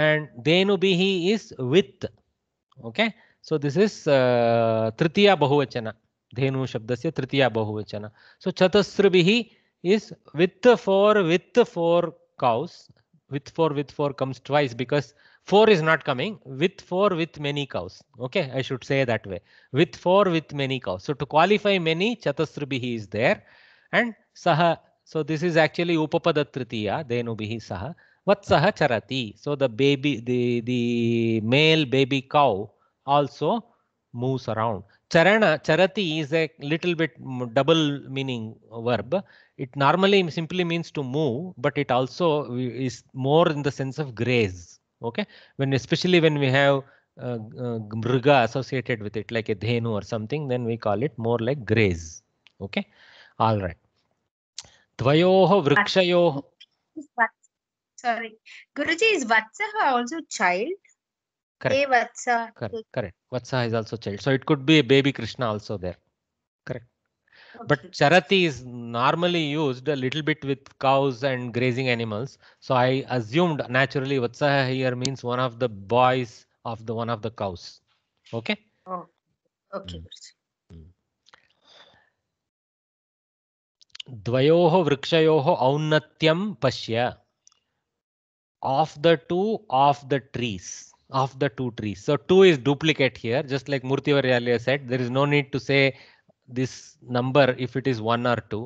and धेनु is with okay so this is तृतीया बहुवचन धेनु से तृतीय बहुवचन सो चतसृभिः is with four with four cows with four with four comes twice because 4 is not coming with 4 with many cows. Okay, I should say that way. With 4 with many cows. So to qualify many, he is there. And Saha. So this is actually Upapada Tritiya, Denubihi Saha. Vatsaha Charati. So the baby, the, the male baby cow also moves around. Charana, charati is a little bit double meaning verb. It normally simply means to move, but it also is more in the sense of graze okay when especially when we have uh, uh, associated with it like a dhenu or something then we call it more like graze okay all right dvayoh vrikshayoh sorry guruji is Vatsa also child correct. Vatsa. correct correct is also child so it could be a baby krishna also there correct but charati is normally used a little bit with cows and grazing animals. So I assumed naturally Vatsaha here means one of the boys of the one of the cows. Okay. Oh, okay. Mm. द्वयोः वृक्षयोः औन्नत्यं of the two of the trees of the two trees so two is duplicate here just like murti earlier said there is no need to say this number if it is one or two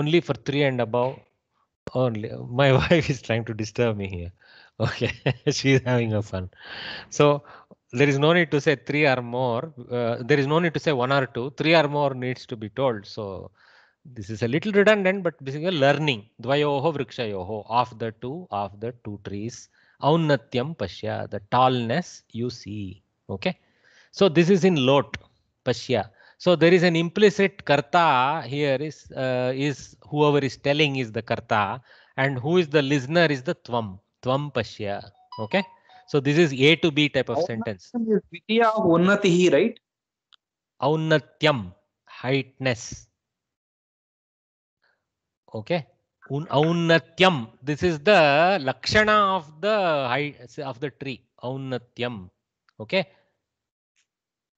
only for three and above only *laughs* my *laughs* wife is trying to disturb me here okay *laughs* she's having a fun so there is no need to say three or more uh, there is no need to say one or two three or more needs to be told so this is a little redundant but basically learning dvayoho vrikshayoho of the two of the two trees aunatyam pashya the tallness you see okay so this is in lot pashya so there is an implicit karta here is uh, is whoever is telling is the karta and who is the listener is the tvam tvam pashya. Okay. So this is A to B type of sentence. Vidya unnatihi, right? Aunatyam, heightness. Okay. Aunatyam. This is the lakshana of the height of the tree. Aunatyam. Okay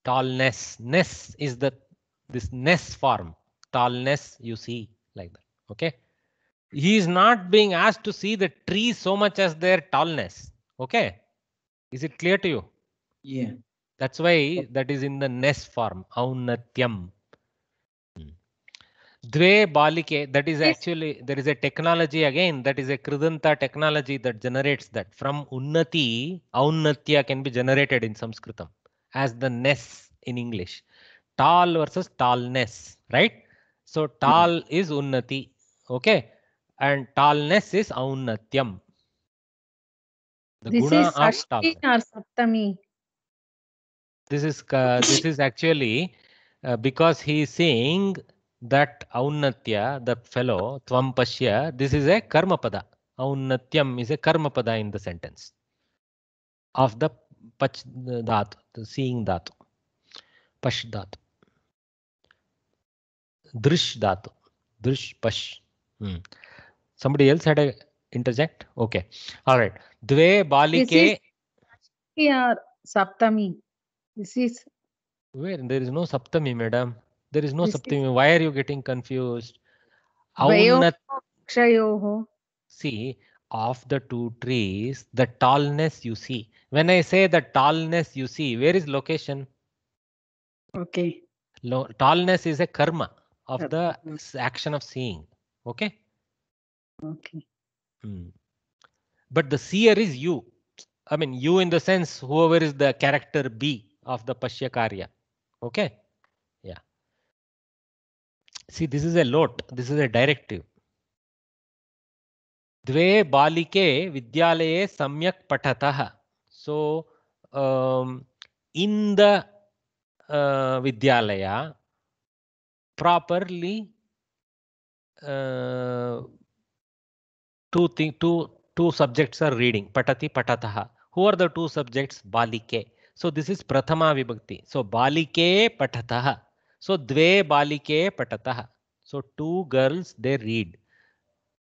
tallness ness is the this ness form tallness you see like that okay he is not being asked to see the tree so much as their tallness okay is it clear to you yeah that's why that is in the ness form aunatyam hmm. Dve Balike, that is actually, there is a technology again, that is a Kridanta technology that generates that. From Unnati, Aunnatya can be generated in Sanskritam as the ness in English. Tall versus tallness, right? So hmm. tall mm. is unnati, okay? And tallness is aunatyam. The this guna is Ashti or This is uh, this is actually uh, because he is saying that aunnatya, the fellow, tvam this is a karma pada. Aunnatyam is a karma pada in the sentence of the pach dhatu, the seeing dhatu, pash dhatu, drish dhatu, drish pash. Hmm. Somebody else had a interject. Okay, all right. Dve balike. Yeah, saptami. This is where there is no saptami, madam. There is no this saptami. Is... Why are you getting confused? See, of the two trees, the tallness you see. When I say the tallness you see, where is location? Okay. Lo tallness is a karma of the action of seeing. Okay. Okay. Hmm. But the seer is you. I mean, you in the sense whoever is the character B of the Pashyakarya. Okay. Yeah. See, this is a lot. This is a directive. द्वे बालिके विद्यालये सम्यक् पठतः so in the विद्यालय properly uh, two thing two two subjects are reading patati patataha who are the two subjects balike so this is prathama vibhakti so balike patataha so dve balike patataha so two girls they read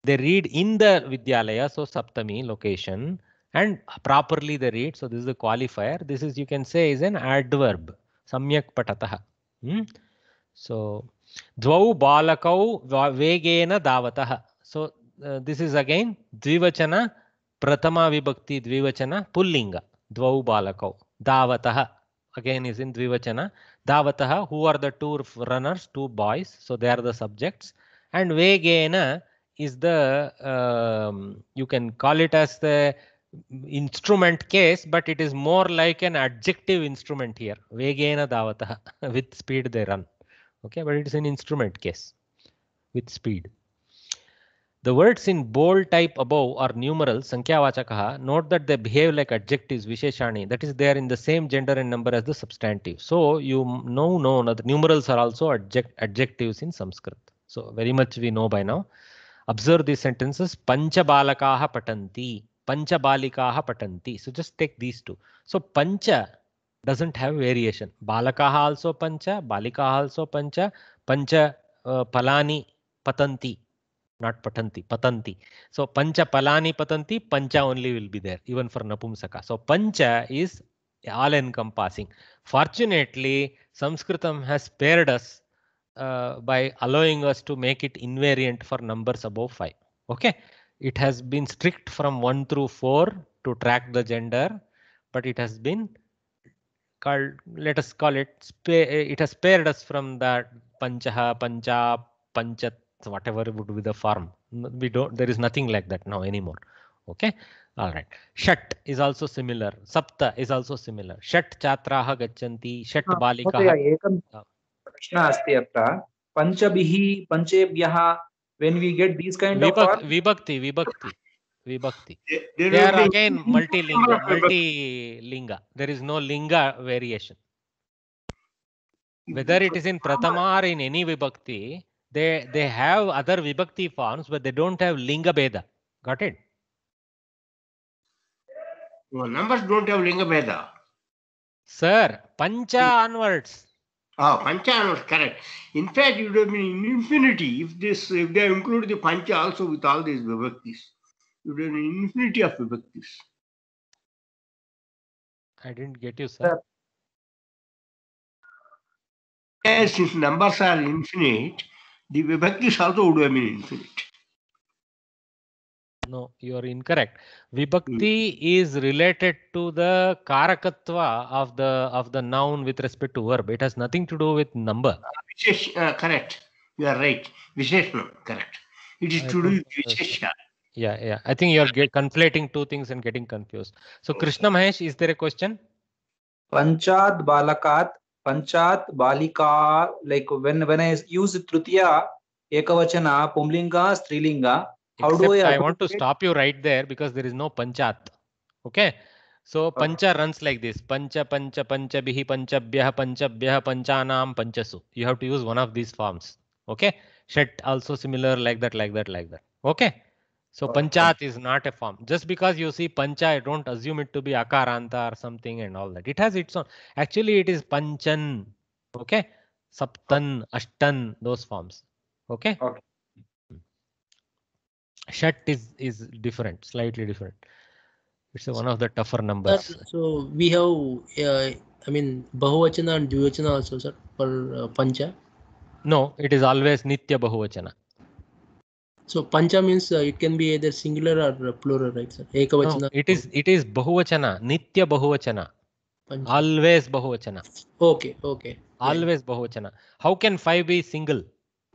they read in the Vidyalaya, so Saptami location, and properly they read. So this is the qualifier. This is you can say is an adverb. Samyak patataha. Hmm? So dvau balakau vegena davataha. So uh, this is again dvivachana pratama vibhakti dvivachana pullinga dvau balakau davataha. Again is in dvivachana davataha. Who are the two runners? Two boys. So they are the subjects. And vegena is the um, you can call it as the instrument case, but it is more like an adjective instrument here. Vegena davataha *laughs* with speed they run. Okay, but it's an instrument case with speed. The words in bold type above are numeral, Sankhyavachakaha. Note that they behave like adjectives, Visheshani. That is, they are in the same gender and number as the substantive. So you know, know that numerals are also adject, adjectives in Sanskrit. So very much we know by now. Observe these sentences. Panchabalakaha patanti. Panchabalicaha patanti. So just take these two. So pancha doesn't have variation. Balakaha also pancha. Balikaha also pancha. Pancha uh, palani patanti. Not patanti. Patanti. So pancha palani patanti. Pancha only will be there. Even for Napumsaka. So pancha is all encompassing. Fortunately, Sanskritam has spared us uh, by allowing us to make it invariant for numbers above 5. Okay, it has been strict from 1 through 4 to track the gender, but it has been called, let us call it, it has spared us from that panchaha, pancha, panchat, whatever would be the form. We don't, there is nothing like that now anymore. Okay, all right. Shat is also similar. Sapta is also similar. Shat chatraha gachanti, shat ah, balika. Ah. प्रश्न अस्ति अत्र पञ्चभिः पञ्चेभ्यः when we get these kind Vibhak, of vibhakti vibhakti vibhakti there they are again multilinga multilinga there is no linga variation whether it is in pratama or in any vibhakti they they have other vibhakti forms but they don't have linga bheda got it well, numbers don't have linga bheda sir pancha onwards Ah, pancha annals, correct. In fact, it would have been infinity if this if they include the pancha also with all these vibhaktis. It would have been infinity of vibhaktis. I didn't get you, sir. Yes, since numbers are infinite, the vibhaktis also would have been infinite. No, you are incorrect. Vibhakti mm. is related to the karakatva of the of the noun with respect to verb. It has nothing to do with number. Uh, Vishesh, uh, correct. You are right. Visheshna, correct. It is I to do with Vishesha. Yeah, yeah. I think you are get, conflating two things and getting confused. So, Krishna Mahesh, is there a question? Panchat Balakat, Panchat Balika, like when, when I use Tritiya, Ekavachana, Pumlinga, Strilinga, how Except do I? I want to stop you right there because there is no panchat. Okay. So okay. pancha runs like this: pancha, pancha, pancha, bihi, pancha, bhyaha, pancha, bhyaha, panchanam, panchasu. You have to use one of these forms. Okay. Shet also similar like that, like that, like that. Okay. So panchat is not a form. Just because you see pancha, I don't assume it to be akaranta or something and all that. It has its own. Actually, it is panchan. Okay. Saptan, ashtan, those forms. Okay. okay shut is is different, slightly different. It's one of the tougher numbers. so we have, uh, I mean, Bahuvachana and Dvivachana also, sir, for uh, Pancha. No, it is always Nitya Bahuvachana. So Pancha means uh, it can be either singular or uh, plural, right, sir? Ekavachana. No, it is it is Bahuvachana, Nitya Bahuvachana. Pancha. Always Bahuvachana. Okay, okay. Always yeah. Bahuvachana. How can five be single?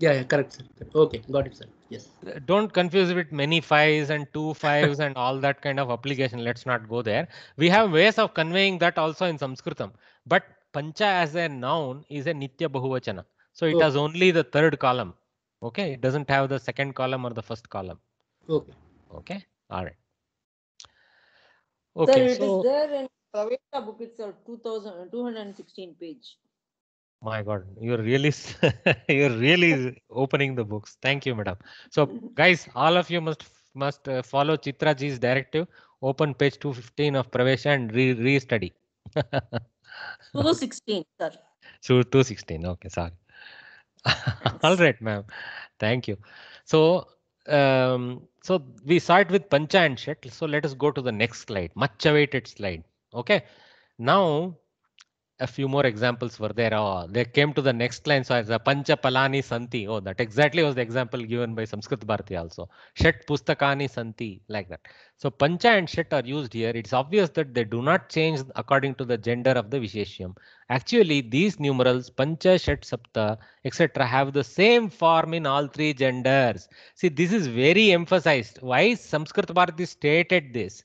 Yeah, yeah, correct, sir. Okay, got it, sir. Yes. Don't confuse with many fives and two fives and all that kind of application. Let's not go there. We have ways of conveying that also in Sanskritam. But pancha as a noun is a nitya bahuvachana. So it okay. has only the third column. Okay, it doesn't have the second column or the first column. Okay. Okay. All right. Okay. Sir, it so, is there in Praveta book itself, 2000, 216 page my god you're really *laughs* you're really opening the books thank you madam so guys all of you must must uh, follow chitra ji's directive open page 215 of pravesha and re re-study *laughs* 216 sir so 216 okay sorry *laughs* all right ma'am thank you so um, so we start with pancha and shet so let us go to the next slide much awaited slide okay now a few more examples were there. Oh, they came to the next line. So as a Pancha Palani Santi. Oh, that exactly was the example given by Sanskrit Bharati also. Shet Pustakani Santi, like that. So Pancha and Shet are used here. It's obvious that they do not change according to the gender of the Visheshyam. Actually, these numerals, Pancha, Shet, Sapta, etc. have the same form in all three genders. See, this is very emphasized. Why Sanskrit Bharati stated this?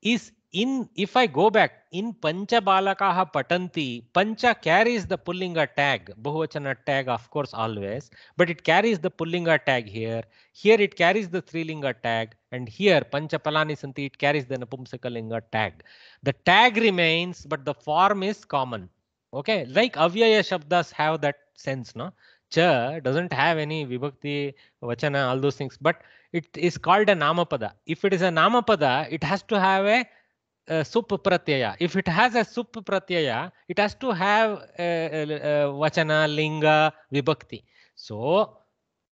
Is in if I go back in Pancha Balakaha Patanti, Pancha carries the Pullinga tag, Bahuvachana tag, of course, always, but it carries the Pullinga tag here. Here it carries the Threelinga tag, and here Pancha Palani Santi, it carries the Napumsakalinga tag. The tag remains, but the form is common. Okay, like Avyaya Shabdas have that sense, no? Cha doesn't have any Vibhakti, Vachana, all those things, but it is called a Namapada. If it is a Namapada, it has to have a uh, If it has a sup it has to have a, vachana, linga, vibhakti. So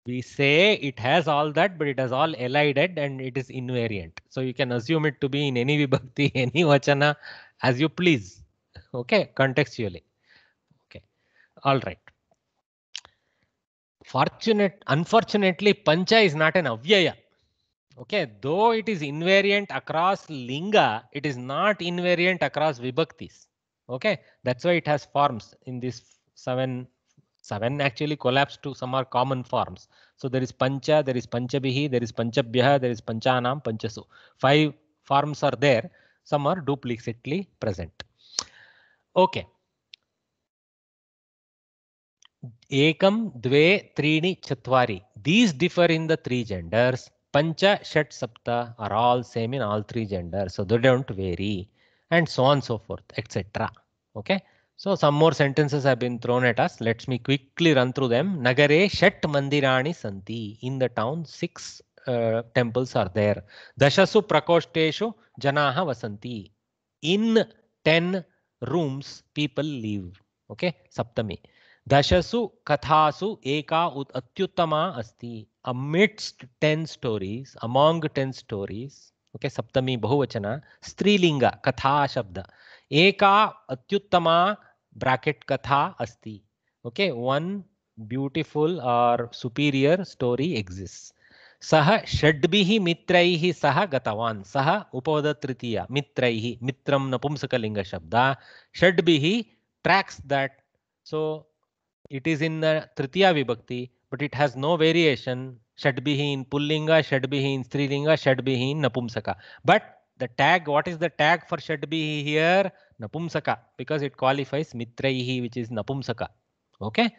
we say it has all that, but it has all elided and it is invariant. So you can assume it to be in any vibhakti, *laughs* any vachana, as you please. Okay, contextually. Okay, all right. Fortunate, unfortunately, pancha is not an avyaya Okay, though it is invariant across linga, it is not invariant across vibhaktis. Okay, that's why it has forms in this seven. Seven actually collapse to some are common forms. So there is pancha, there is panchabihi, there is panchabhya, there is panchanam, panchasu. Five forms are there. Some are duplicately present. Okay. Ekam, dve, trini, chatvari. These differ in the three genders. Pancha, Shat, Sapta are all same in all three genders, so they don't vary and so on so forth, etc. Okay. So some more sentences have been thrown at us. Let us me quickly run through them. Nagare Shat Mandirani Santi. In the town, six uh, temples are there. Dashasu Prakosheshu Janaha Vasanti. In 10 rooms, people live. Okay, Saptami. Dashasu Kathasu एका अत्युत्तमा Asti. amidst 10 stories, among 10 stories, okay, Saptami Bahuvachana, Strilinga, Katha Shabda. Eka Atyuttama bracket Katha Asti. Okay, one beautiful or superior story exists. सह षड्भिः मित्रैः सह गतवान् सः उपवदतृतीया मित्रैः मित्रं नपुंसकलिङ्गशब्द षड्भिः tracks that so it is in तृतीया विभक्ति but it has no variation shadbihi in pullinga, shadbihi in strilinga, shadbihi in napumsaka. But the tag, what is the tag for shadbihi here? Napumsaka, because it qualifies mitraihi, which is napumsaka. Okay,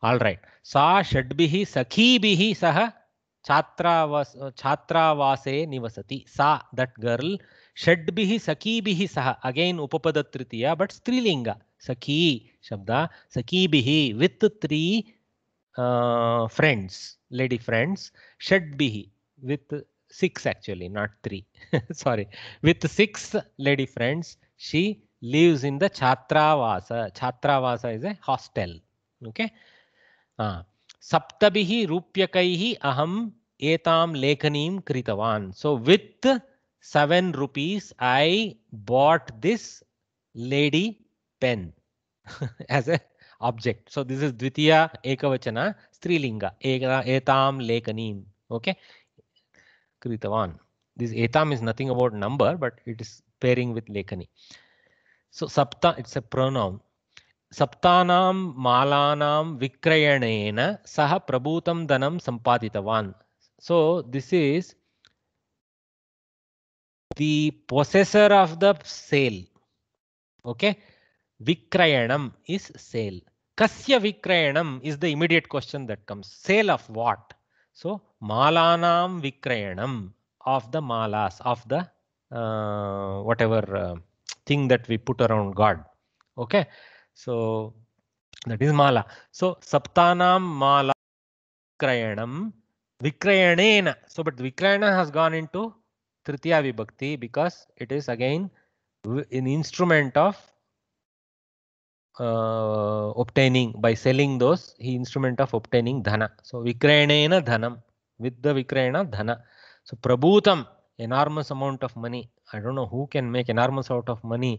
all right. Sa shadbihi sakhibihi saha छात्रावास छात्रावासे निवसति सा that girl षड्भिः सखीभिः सह again उपपद तृतीया but स्त्रीलिंग सखी शब्द सखीभिः with three uh, friends, lady friends, be with six actually, not three. *laughs* Sorry, with six lady friends, she lives in the Chhatravasa. Chhatravasa is a hostel. Okay. Uh, Saptabihi Rupyakaihi Aham Etam Lekanim Kritavan. So with seven rupees, I bought this lady pen *laughs* as a object. So this is Dvitiya Ekavachana Strilinga Etam Lekanim. Okay. Kritavan. This Etam is nothing about number, but it is pairing with Lekani. So Sapta, it's a pronoun. सप्तानां मालानां विक्रयणेन सः danam sampatita van. So this is the possessor of the sale okay Vikrayanam is sale. Kasya Vikrayanam is the immediate question that comes. Sale of what? So Malanam Vikrayanam of the malas, of the uh, whatever uh, thing that we put around God. Okay. So that is mala. So Saptanam Mala Vikrayanam Vikrayanena. So but Vikrayana has gone into Tritiya Vibhakti because it is again an instrument of uh, obtaining by selling those he instrument of obtaining dhana so vikranena dhanam with the vikrana dhana so prabhutam enormous amount of money i don't know who can make enormous amount of money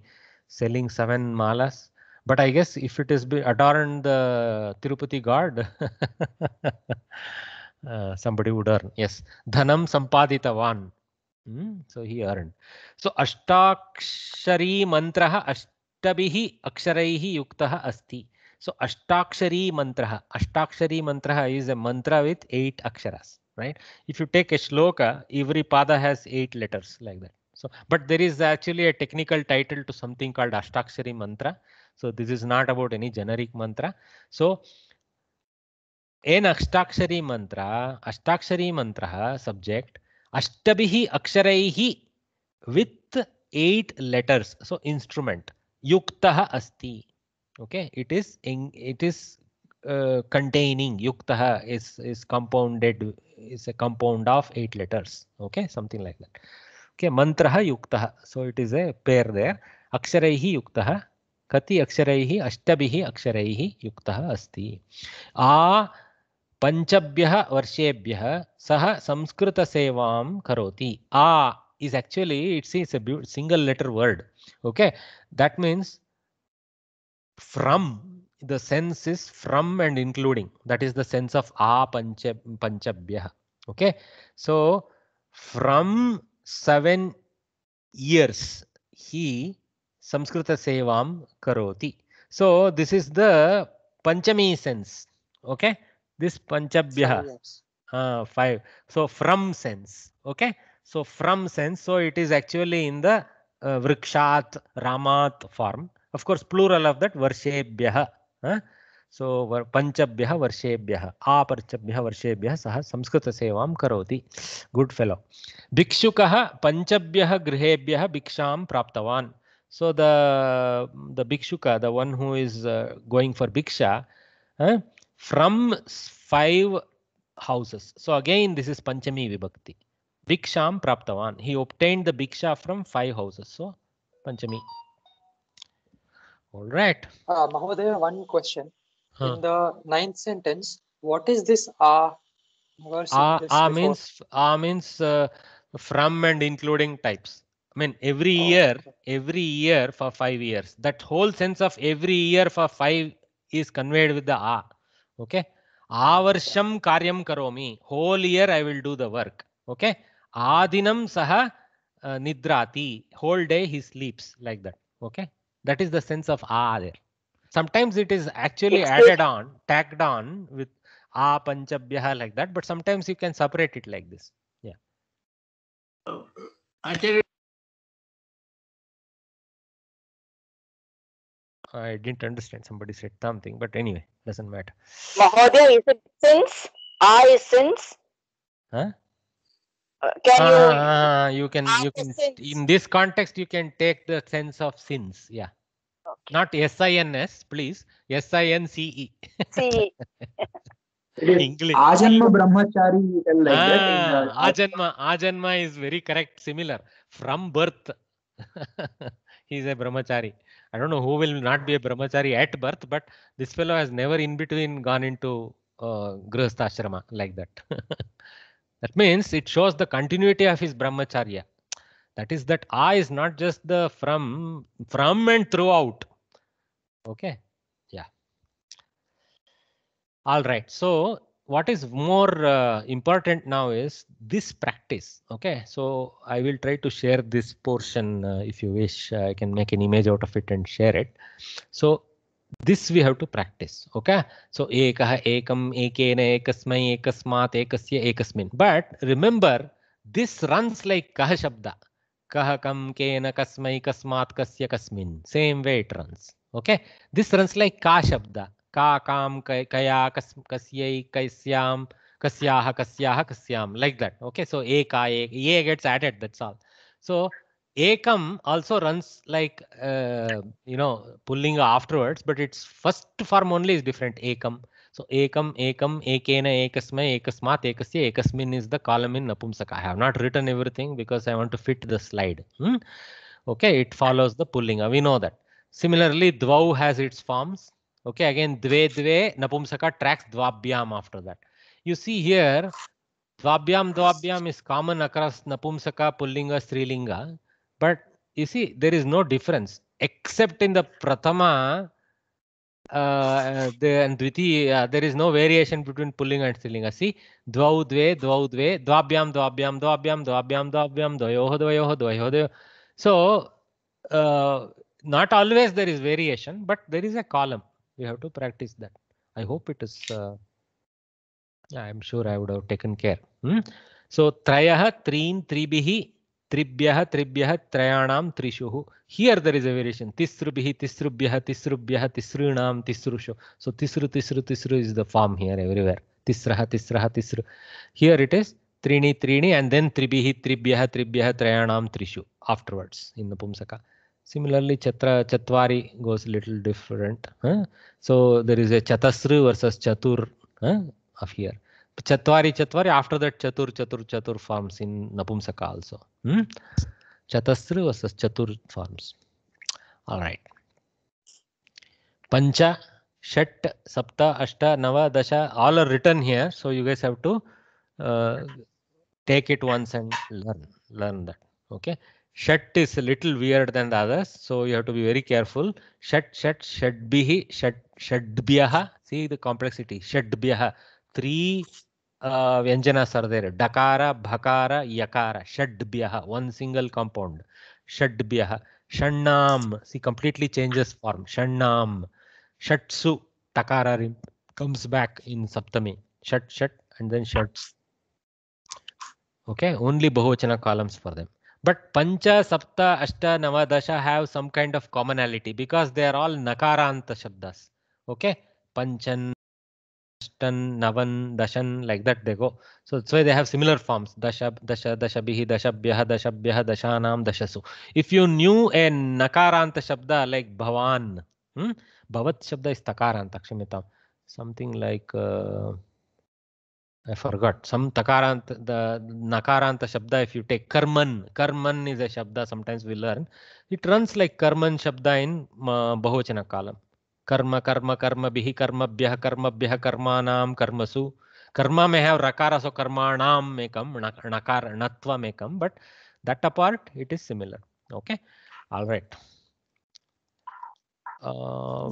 selling seven malas but i guess if it is adorned the tirupati guard *laughs* uh, somebody would earn yes dhanam sampaditavan hmm, so he earned so ashtakshari mantra अष्टभिः अक्षरैः युक्तः अस्ति सो अष्टाक्षरी मंत्र अष्टाक्षरी मंत्र is a mantra with eight अक्षरास् right if you take a shloka every पाद has eight letters like that so but there is actually a technical title to something called अष्टाक्षरी mantra so this is not about any generic mantra so an अष्टाक्षरी मन्त्र अष्टाक्षरी मन्त्रः subject अष्टभिः अक्षरैः with eight letters so instrument युक्त अस्ति okay it is it is containing युक्त is is compounded is a compound of eight letters okay something like that okay mantra युक्त so it is a pair there अक्षर युक्त कति अक्षर अष्टभ अक्षर युक्त अस्ति आ पंचभ्य वर्षेभ्य सह संस्कृत सेवां करोति ah is actually it's a single letter word. OK, that means from the sense is from and including that is the sense of a pancha panchabhya. OK, so from seven years he Samskrita sevam karoti. So this is the panchami sense. OK, this panchabhya. Uh, five. So from sense. Okay. So from sense, so it is actually in the uh, vrikshat, ramat form. Of course, plural of that varshebhyaha. Huh? So panchabhyaha varshebhyaha, aparchabhyaha varshebhyaha saha samskrita sevam karoti. Good fellow. Bhikshukaha panchabhyaha grihebhyaha bhiksham praptavan. So the the bhikshuka, the one who is uh, going for bhiksha, huh? from five houses. So again, this is Panchami Vibhakti. Biksham Praptavan. He obtained the biksha from five houses. So, Panchami. All right. Uh, Mahodaya, one question. Huh. In the ninth sentence, what is this ah? ah, ah means, ah means uh, from and including types. I mean, every oh, year, okay. every year for five years. That whole sense of every year for five is conveyed with the ah. Okay. Avarsham karyam karomi. Whole year I will do the work. Okay. Adinam saha nidrati. Whole day he sleeps like that. Okay. That is the sense of a there. Sometimes it is actually added on, tagged on with a panchabhyaha like that. But sometimes you can separate it like this. Yeah. I didn't understand. Somebody said something, but anyway, doesn't matter. Mahodaya is a sense? A is sense. Huh? can ah, you ah, you can you can in this context you can take the sense of sins yeah okay. not s-i-n-s please s-i-n-c-e C-E. English. Ajanma Brahmachari. Like uh, ah, that Ajanma, Ajanma is very correct, similar. From birth, *laughs* he is a Brahmachari. I don't know who will not be a Brahmachari at birth, but this fellow has never in between gone into uh, Grihastha Ashrama like that. *laughs* That means it shows the continuity of his brahmacharya. That is that I is not just the from from and throughout. Okay. Yeah. All right. So what is more uh, important now is this practice. Okay. So I will try to share this portion uh, if you wish. I can make an image out of it and share it. So this we have to practice okay so एक एकम् एकेन एकस्मै एकस्मात् एकस्य एकस्मिन् but remember this runs like कः शब्द कः कं केन कस्मै कस्मात् कस्य कस्मिन् same way it runs okay this runs like का शब्द का कां कया कस् कस्यै कस्यां कस्याः कस्याः कस्यां लैक् दट् ओके सो एका a gets added that's all so acum also runs like uh, you know pulling afterwards but its first form only is different acum so ekam ekam ekena AKASMA, AKASMAT, ekasya ekasmin is the column in napumsaka i have not written everything because i want to fit the slide hmm? okay it follows the pullinga we know that similarly dvau has its forms okay again dve dve napumsaka tracks dvabhyam after that you see here dvabhyam dvabhyam is common across napumsaka pullinga Linga. But you see, there is no difference except in the Prathama uh, the, and Dvitiya. Uh, there is no variation between pulling and Stillinga. Uh, see, Dvau Dve, Dvau Dve, Dvabhyam, Dvabhyam, Dvabhyam, Dvabhyam, Dvabhyam, Dvayoho, Dvayoho, Dvayoho. So, uh, not always there is variation, but there is a column. We have to practice that. I hope it is. Uh, I'm sure I would have taken care. Hmm? So, Trayaha, Treen, Tribihi, त्रिभ्यः त्रिभ्यः त्रयाणां त्रिषु here there is a variation तिसृभिः तिसृभ्यः तिसृभ्यः तिसॄणां तिसृषु so तिसृ तिसृ तिसृ is the form here everywhere तिस्रः तिस्रः तिसृ हियर् इट् इस् त्रीणि त्रीणि एण्ड् देन् त्रिभिः त्रिभ्यः त्रिभ्यः त्रयाणां त्रिषु आफ्टर्वर्ड्स् इन् नपुंसक similarly chatra chatvari goes a little different huh? so there is a chatasru versus chatur huh? Chatvari Chatvari, after that Chatur Chatur Chatur forms in Napumsaka also. Hmm? Chatastru versus Chatur forms. All right. Pancha, Shat, Sapta, Ashta, Nava, Dasha, all are written here. So you guys have to uh, take it once and learn, learn that. Okay. Shat is a little weird than the others, so you have to be very careful. Shat, shat, shadbihi, shat, shadbyah See the complexity. shadbyah Three व्यंजना सर्दे डकार भकार यकार षड्भ्य one single compound षड्भ्य षण्णाम see completely changes form षण्णाम षट्सु टकार कम्स बैक इन सप्तमी षट षट एंड देन षट्स ओके ओनली बहुवचन कॉलम्स फॉर देम बट पंच सप्त अष्ट नव दश have some kind of commonality because they are all नकारांत शब्द ओके पंचन Ashtan, Navan, Dashan, like that they go. So that's why they have similar forms. Dasha, Dasha, Dashabihi, Dashabhyaha, Dashabhyaha, Dashanam, Dashasu. If you knew a Nakaranta Shabda like Bhavan, hmm? Bhavat Shabda is Takaranta, Kshimitam. Something like, uh, I forgot, some Takaranta, the Nakaranta Shabda, if you take Karman, Karman is a Shabda, sometimes we learn. It runs like Karman Shabda in uh, Bahuvachana column. कर्म कर्म कर्म भी कर्मभ्य कर्मभ्य कर्माणाम कर्मसु कर्म में है और रकार सो कर्माणाम में कम नकार नत्व में come but that apart it is similar okay alright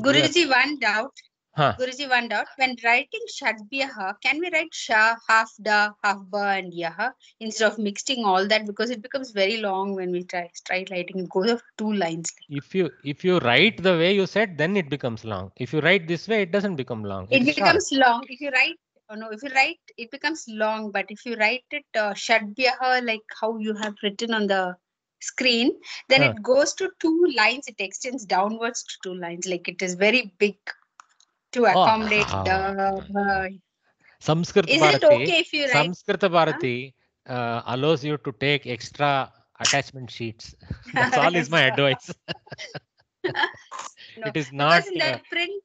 Guruji one doubt Huh. Guruji found when writing Shadbiyaha, can we write Sha, half da, half ba, and Yaha instead of mixing all that because it becomes very long when we try try writing. It goes of two lines. If you if you write the way you said, then it becomes long. If you write this way, it doesn't become long. It, it becomes long. If you write oh no, if you write it becomes long, but if you write it uh, like how you have written on the screen then huh. it goes to two lines it extends downwards to two lines like it is very big to oh, accommodate oh, the. Sanskrit Is Bharati, it okay if you write? Sanskrit Bharati uh, allows you to take extra attachment sheets. *laughs* That's all is my *laughs* advice. *laughs* no, it is not. in the uh, print,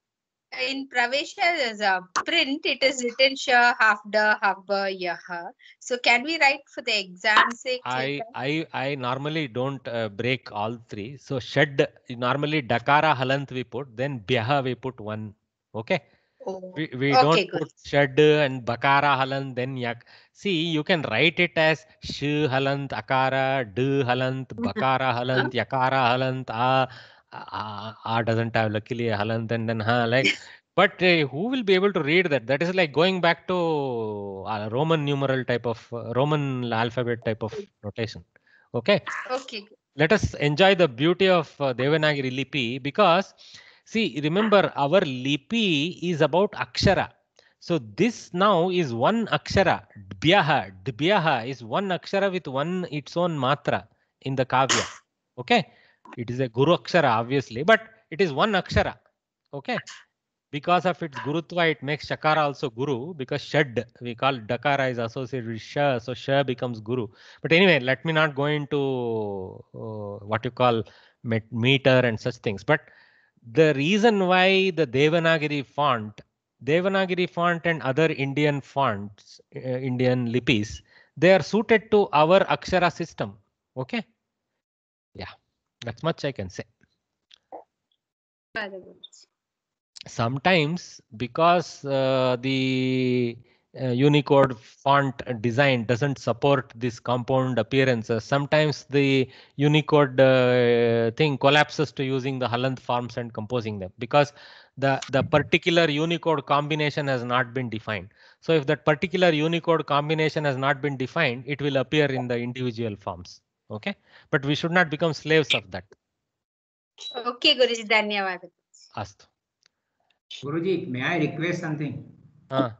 in Pravesha there's a print, it is written sha half da half ba yaha. So can we write for the exam sake? I I I normally don't uh, break all three. So shud normally dakara halant we put, then byaha we put one Okay. Oh, we, we okay, don't good. put shad and bakara halant then yak. See, you can write it as sh halant, akara, d halant, *laughs* bakara halant, yakara halant, A, a, a doesn't have luckily a halant and then ha like. But uh, who will be able to read that? That is like going back to uh, Roman numeral type of uh, Roman alphabet type of notation. Okay. Okay. Let us enjoy the beauty of uh, Devanagari Lipi because See, remember our lipi is about akshara. So this now is one akshara. Dbyaha. Dbyaha is one akshara with one its own matra in the kavya. Okay. It is a guru akshara obviously, but it is one akshara. Okay. Because of its gurutva, it makes shakara also guru because shad we call dakara is associated with sha, so sha becomes guru. But anyway, let me not go into uh, what you call meter and such things. But the reason why the Devanagari font, Devanagari font and other Indian fonts, uh, Indian lipis, they are suited to our Akshara system. Okay. Yeah, that's much I can say. Sometimes because uh, the uh, Unicode font design doesn't support this compound appearance. Uh, sometimes the Unicode uh, thing collapses to using the Holland forms and composing them because the, the particular Unicode combination has not been defined. So if that particular Unicode combination has not been defined, it will appear in the individual forms. Okay, but we should not become slaves of that. Okay, Guruji, dhanyavad. Astu. Guruji, may I request something? Uh.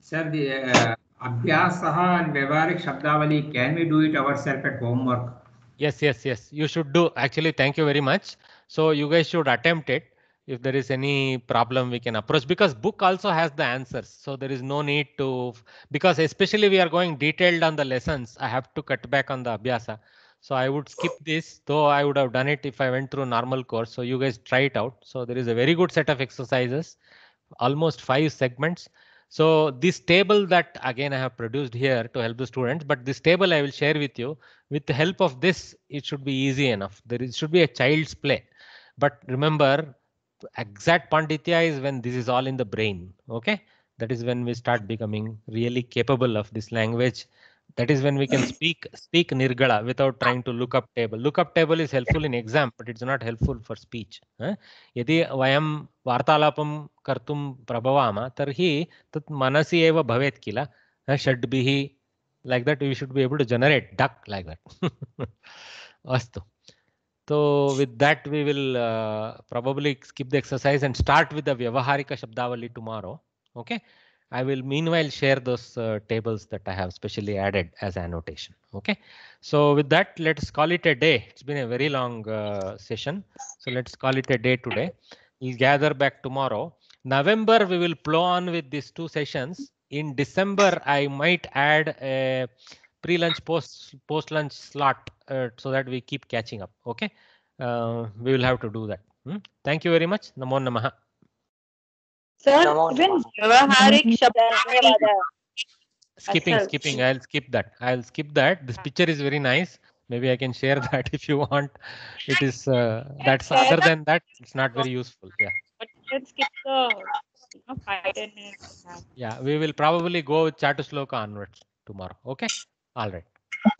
Sir, the uh, Abhyasaha and Vyavarik Shabdavali, can we do it ourselves at homework? Yes, yes, yes. You should do. Actually, thank you very much. So you guys should attempt it. If there is any problem, we can approach because book also has the answers. So there is no need to, because especially we are going detailed on the lessons. I have to cut back on the Abhyasa. So I would skip this, though I would have done it if I went through normal course. So you guys try it out. So there is a very good set of exercises, almost five segments. So this table that again I have produced here to help the students, but this table I will share with you. With the help of this, it should be easy enough. There is, should be a child's play. But remember, exact Panditya is when this is all in the brain. Okay, that is when we start becoming really capable of this language that is when we can speak speak nirgala without trying to look up table look up table is helpful in exam but it's not helpful for speech yadi vayam यदि वयं वार्तालापं कर्तुं प्रभवामः तर्हि तत् मनसि एव भवेत् किल like that we should be able to generate duck like that astu so with that we will uh, probably skip the exercise and start with the vyavaharika shabdavali tomorrow okay? I will meanwhile share those uh, tables that I have specially added as annotation. OK, so with that, let's call it a day. It's been a very long uh, session, so let's call it a day today. We'll gather back tomorrow. November, we will plow on with these two sessions. In December, I might add a pre-lunch, post post-lunch slot uh, so that we keep catching up. OK, uh, we will have to do that. Hmm? Thank you very much. Namo Namaha. Sir, even mm-hmm. Skipping, skipping. I'll skip that. I'll skip that. This picture is very nice. Maybe I can share *laughs* that if you want. It is uh, that's other than that, it's not very useful. Yeah. Yeah, we will probably go with Chatusloka onwards tomorrow. Okay. All right.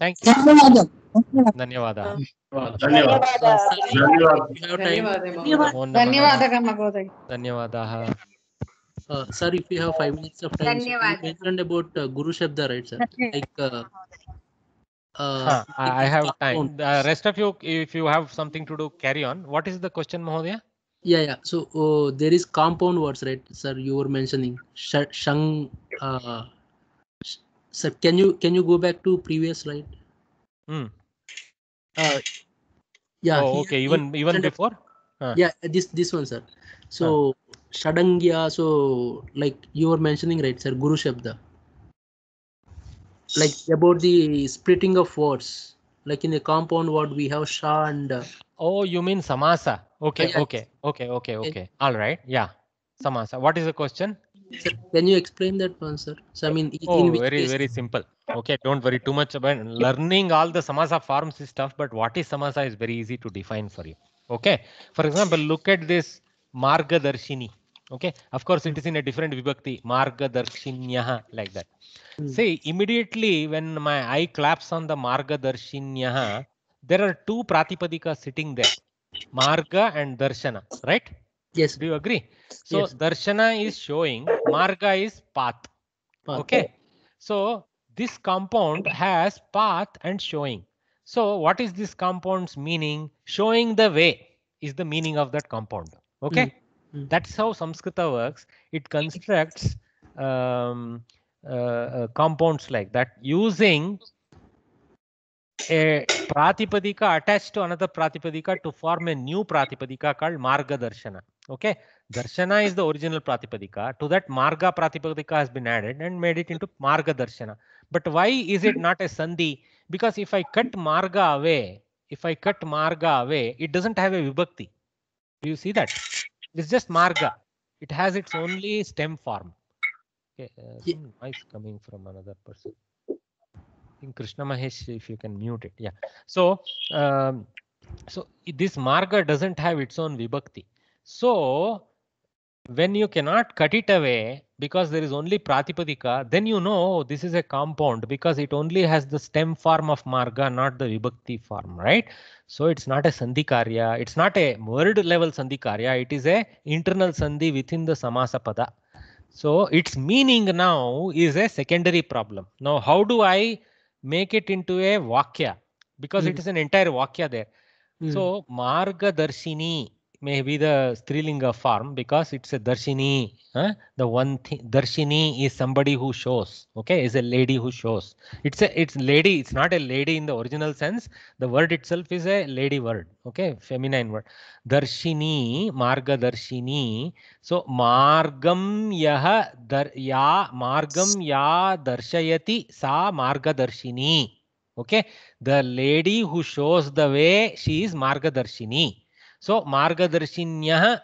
Thank you. you. Thank you. Uh, sir, if you have five minutes of time, so you mentioned about uh, Guru Shabda, right, sir? Like, uh, uh huh, I, have time. The rest of you, if you have something to do, carry on. What is the question, Mahodaya? Yeah, yeah. So uh, there is compound words, right, sir? You were mentioning sh shang. Uh, sh sir, can you can you go back to previous slide? Hmm. yeah. Oh, okay. Even even before. Yeah, this this one, sir. So. Shadangya, so like you were mentioning, right, sir, Guru Shabda. Like about the splitting of words, like in a compound word, we have Sha and. Uh, oh, you mean Samasa? Okay, okay, okay, okay, okay. All right, yeah. Samasa. What is the question? can you explain that one, sir? So I mean, oh, very very simple. Okay, don't worry too much about learning all the samasa forms is tough, but what is samasa is very easy to define for you. Okay, for example, look at this Margadarshini. Okay. Of course, it is in a different Vibhakti. Margadarshiniyaha like that. Mm. See, immediately when my eye claps on the Margadarshiniyaha, there are two Pratipadika sitting there. Marga and Darshana, right? Yes. Do you agree? So yes. Darshana is showing, Marga is path. path. Okay. So this compound has path and showing. So what is this compound's meaning? Showing the way is the meaning of that compound. Okay, mm-hmm. that's how Samskrita works. It constructs um, uh, uh, compounds like that using a pratipadika attached to another pratipadika to form a new pratipadika called marga darshana. Okay, darshana is the original pratipadika. To that marga pratipadika has been added and made it into marga darshana. But why is it not a sandhi? Because if I cut marga away, if I cut marga away, it doesn't have a vibhakti. Do you see that? It's just marga. It has its only stem form. Okay, uh, noise coming from another person. I think Krishna Mahesh, if you can mute it. Yeah. So, um, so this marga doesn't have its own vibhakti. So when you cannot cut it away because there is only pratipadika, then you know this is a compound because it only has the stem form of marga, not the vibhakti form, right? So it's not a sandhikarya. It's not a word level sandhikarya. It is a internal sandhi within the samasapada. So its meaning now is a secondary problem. Now, how do I make it into a vakya? Because mm. it hmm. is an entire vakya there. Mm. So hmm. marga darshini may be the Strilinga form because it's a Darshini. Huh? The one thing Darshini is somebody who shows. Okay, is a lady who shows. It's a it's lady. It's not a lady in the original sense. The word itself is a lady word. Okay, feminine word. Darshini, Marga Darshini. So Margam Yaha Dar Ya Margam Ya Darshayati Sa Marga Darshini. Okay, the lady who shows the way, she is Marga Darshini. So Margadarsinyah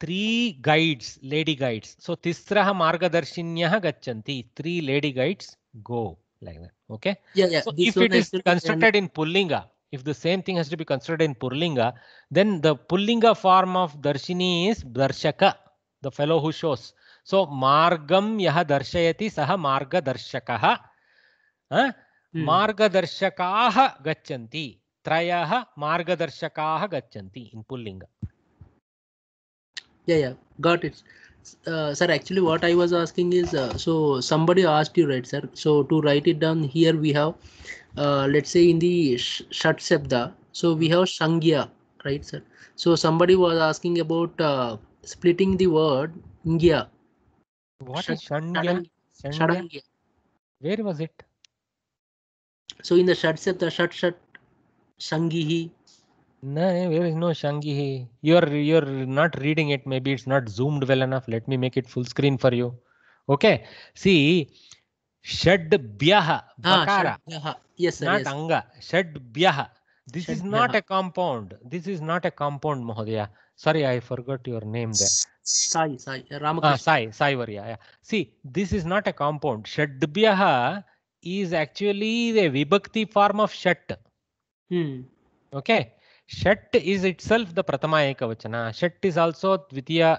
three guides, lady guides. So Tisrah Margadarsinyah Gachanti, three lady guides go like that. Okay. Yeah, yeah. So this if it is constructed in Pullinga, if the same thing has to be constructed in Purlinga, then the Pullinga form of Darshini is Darshaka, the fellow who shows. So Margam Yaha Darshayati Saha Marga Darshakaha. Huh? Hmm. Margadarshakaah Gachanti. त्रयः मार्गदर्शकाः गच्छन्ति in पुल्लिङ्ग yeah yeah got it uh, sir actually what i was asking is uh, so somebody asked you right sir so to write it down here we have uh, let's say in the shat shatsabda so we have sangya right sir so somebody was asking about uh, splitting the word ngya what Sh is sangya shandya? where was it so in the shat shatsabda shat shat Shangihi. No, there is no Shangihi. You're you're not reading it. Maybe it's not zoomed well enough. Let me make it full screen for you. Okay. See, Shad Shadbhyaha. Vakara. Ah, yes, sir, Not yes. Anga. Shad Shadbhyaha. This shadbhyaha. is not bhyaha. a compound. This is not a compound, Mahodaya. Sorry, I forgot your name there. Sai, Sai, Ramakrishna. Ah, Sai, Sai Varya. Yeah. See, this is not a compound. Shadbhyaha is actually the vibhakti form of shat. hmm. okay shat is itself the pratama ekavachana shat is also dvitiya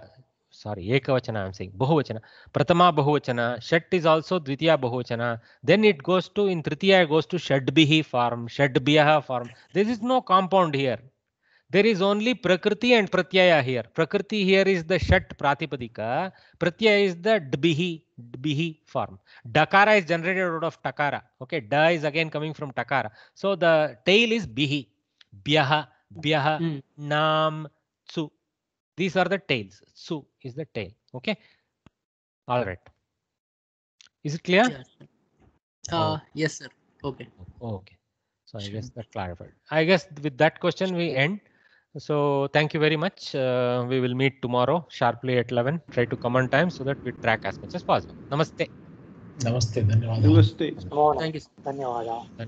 sorry ekavachana i'm saying bahuvachana pratama bahuvachana shat is also dvitiya bahuvachana then it goes to in tritiya goes to shadbihi form shadbhyah form there is no compound here there is only Prakriti and Pratyaya here. Prakriti here is the Shat Pratipadika. Pratyaya is the Dbihi, Dbihi form. Dakara is generated out of Takara. Okay, Da is again coming from Takara. So the tail is Bihi, Byaha, Byaha, mm. Nam, Tsu. These are the tails. Tsu is the tail. Okay. All right. Is it clear? Yes, sir. Uh, oh. Yes, sir. Okay. Okay. So I guess that clarified. I guess with that question we end. So thank you very much. Uh, we will meet tomorrow sharply at 11. Try to come on time so that we track as much as possible. Namaste. Namaste. Namaste. Thank you.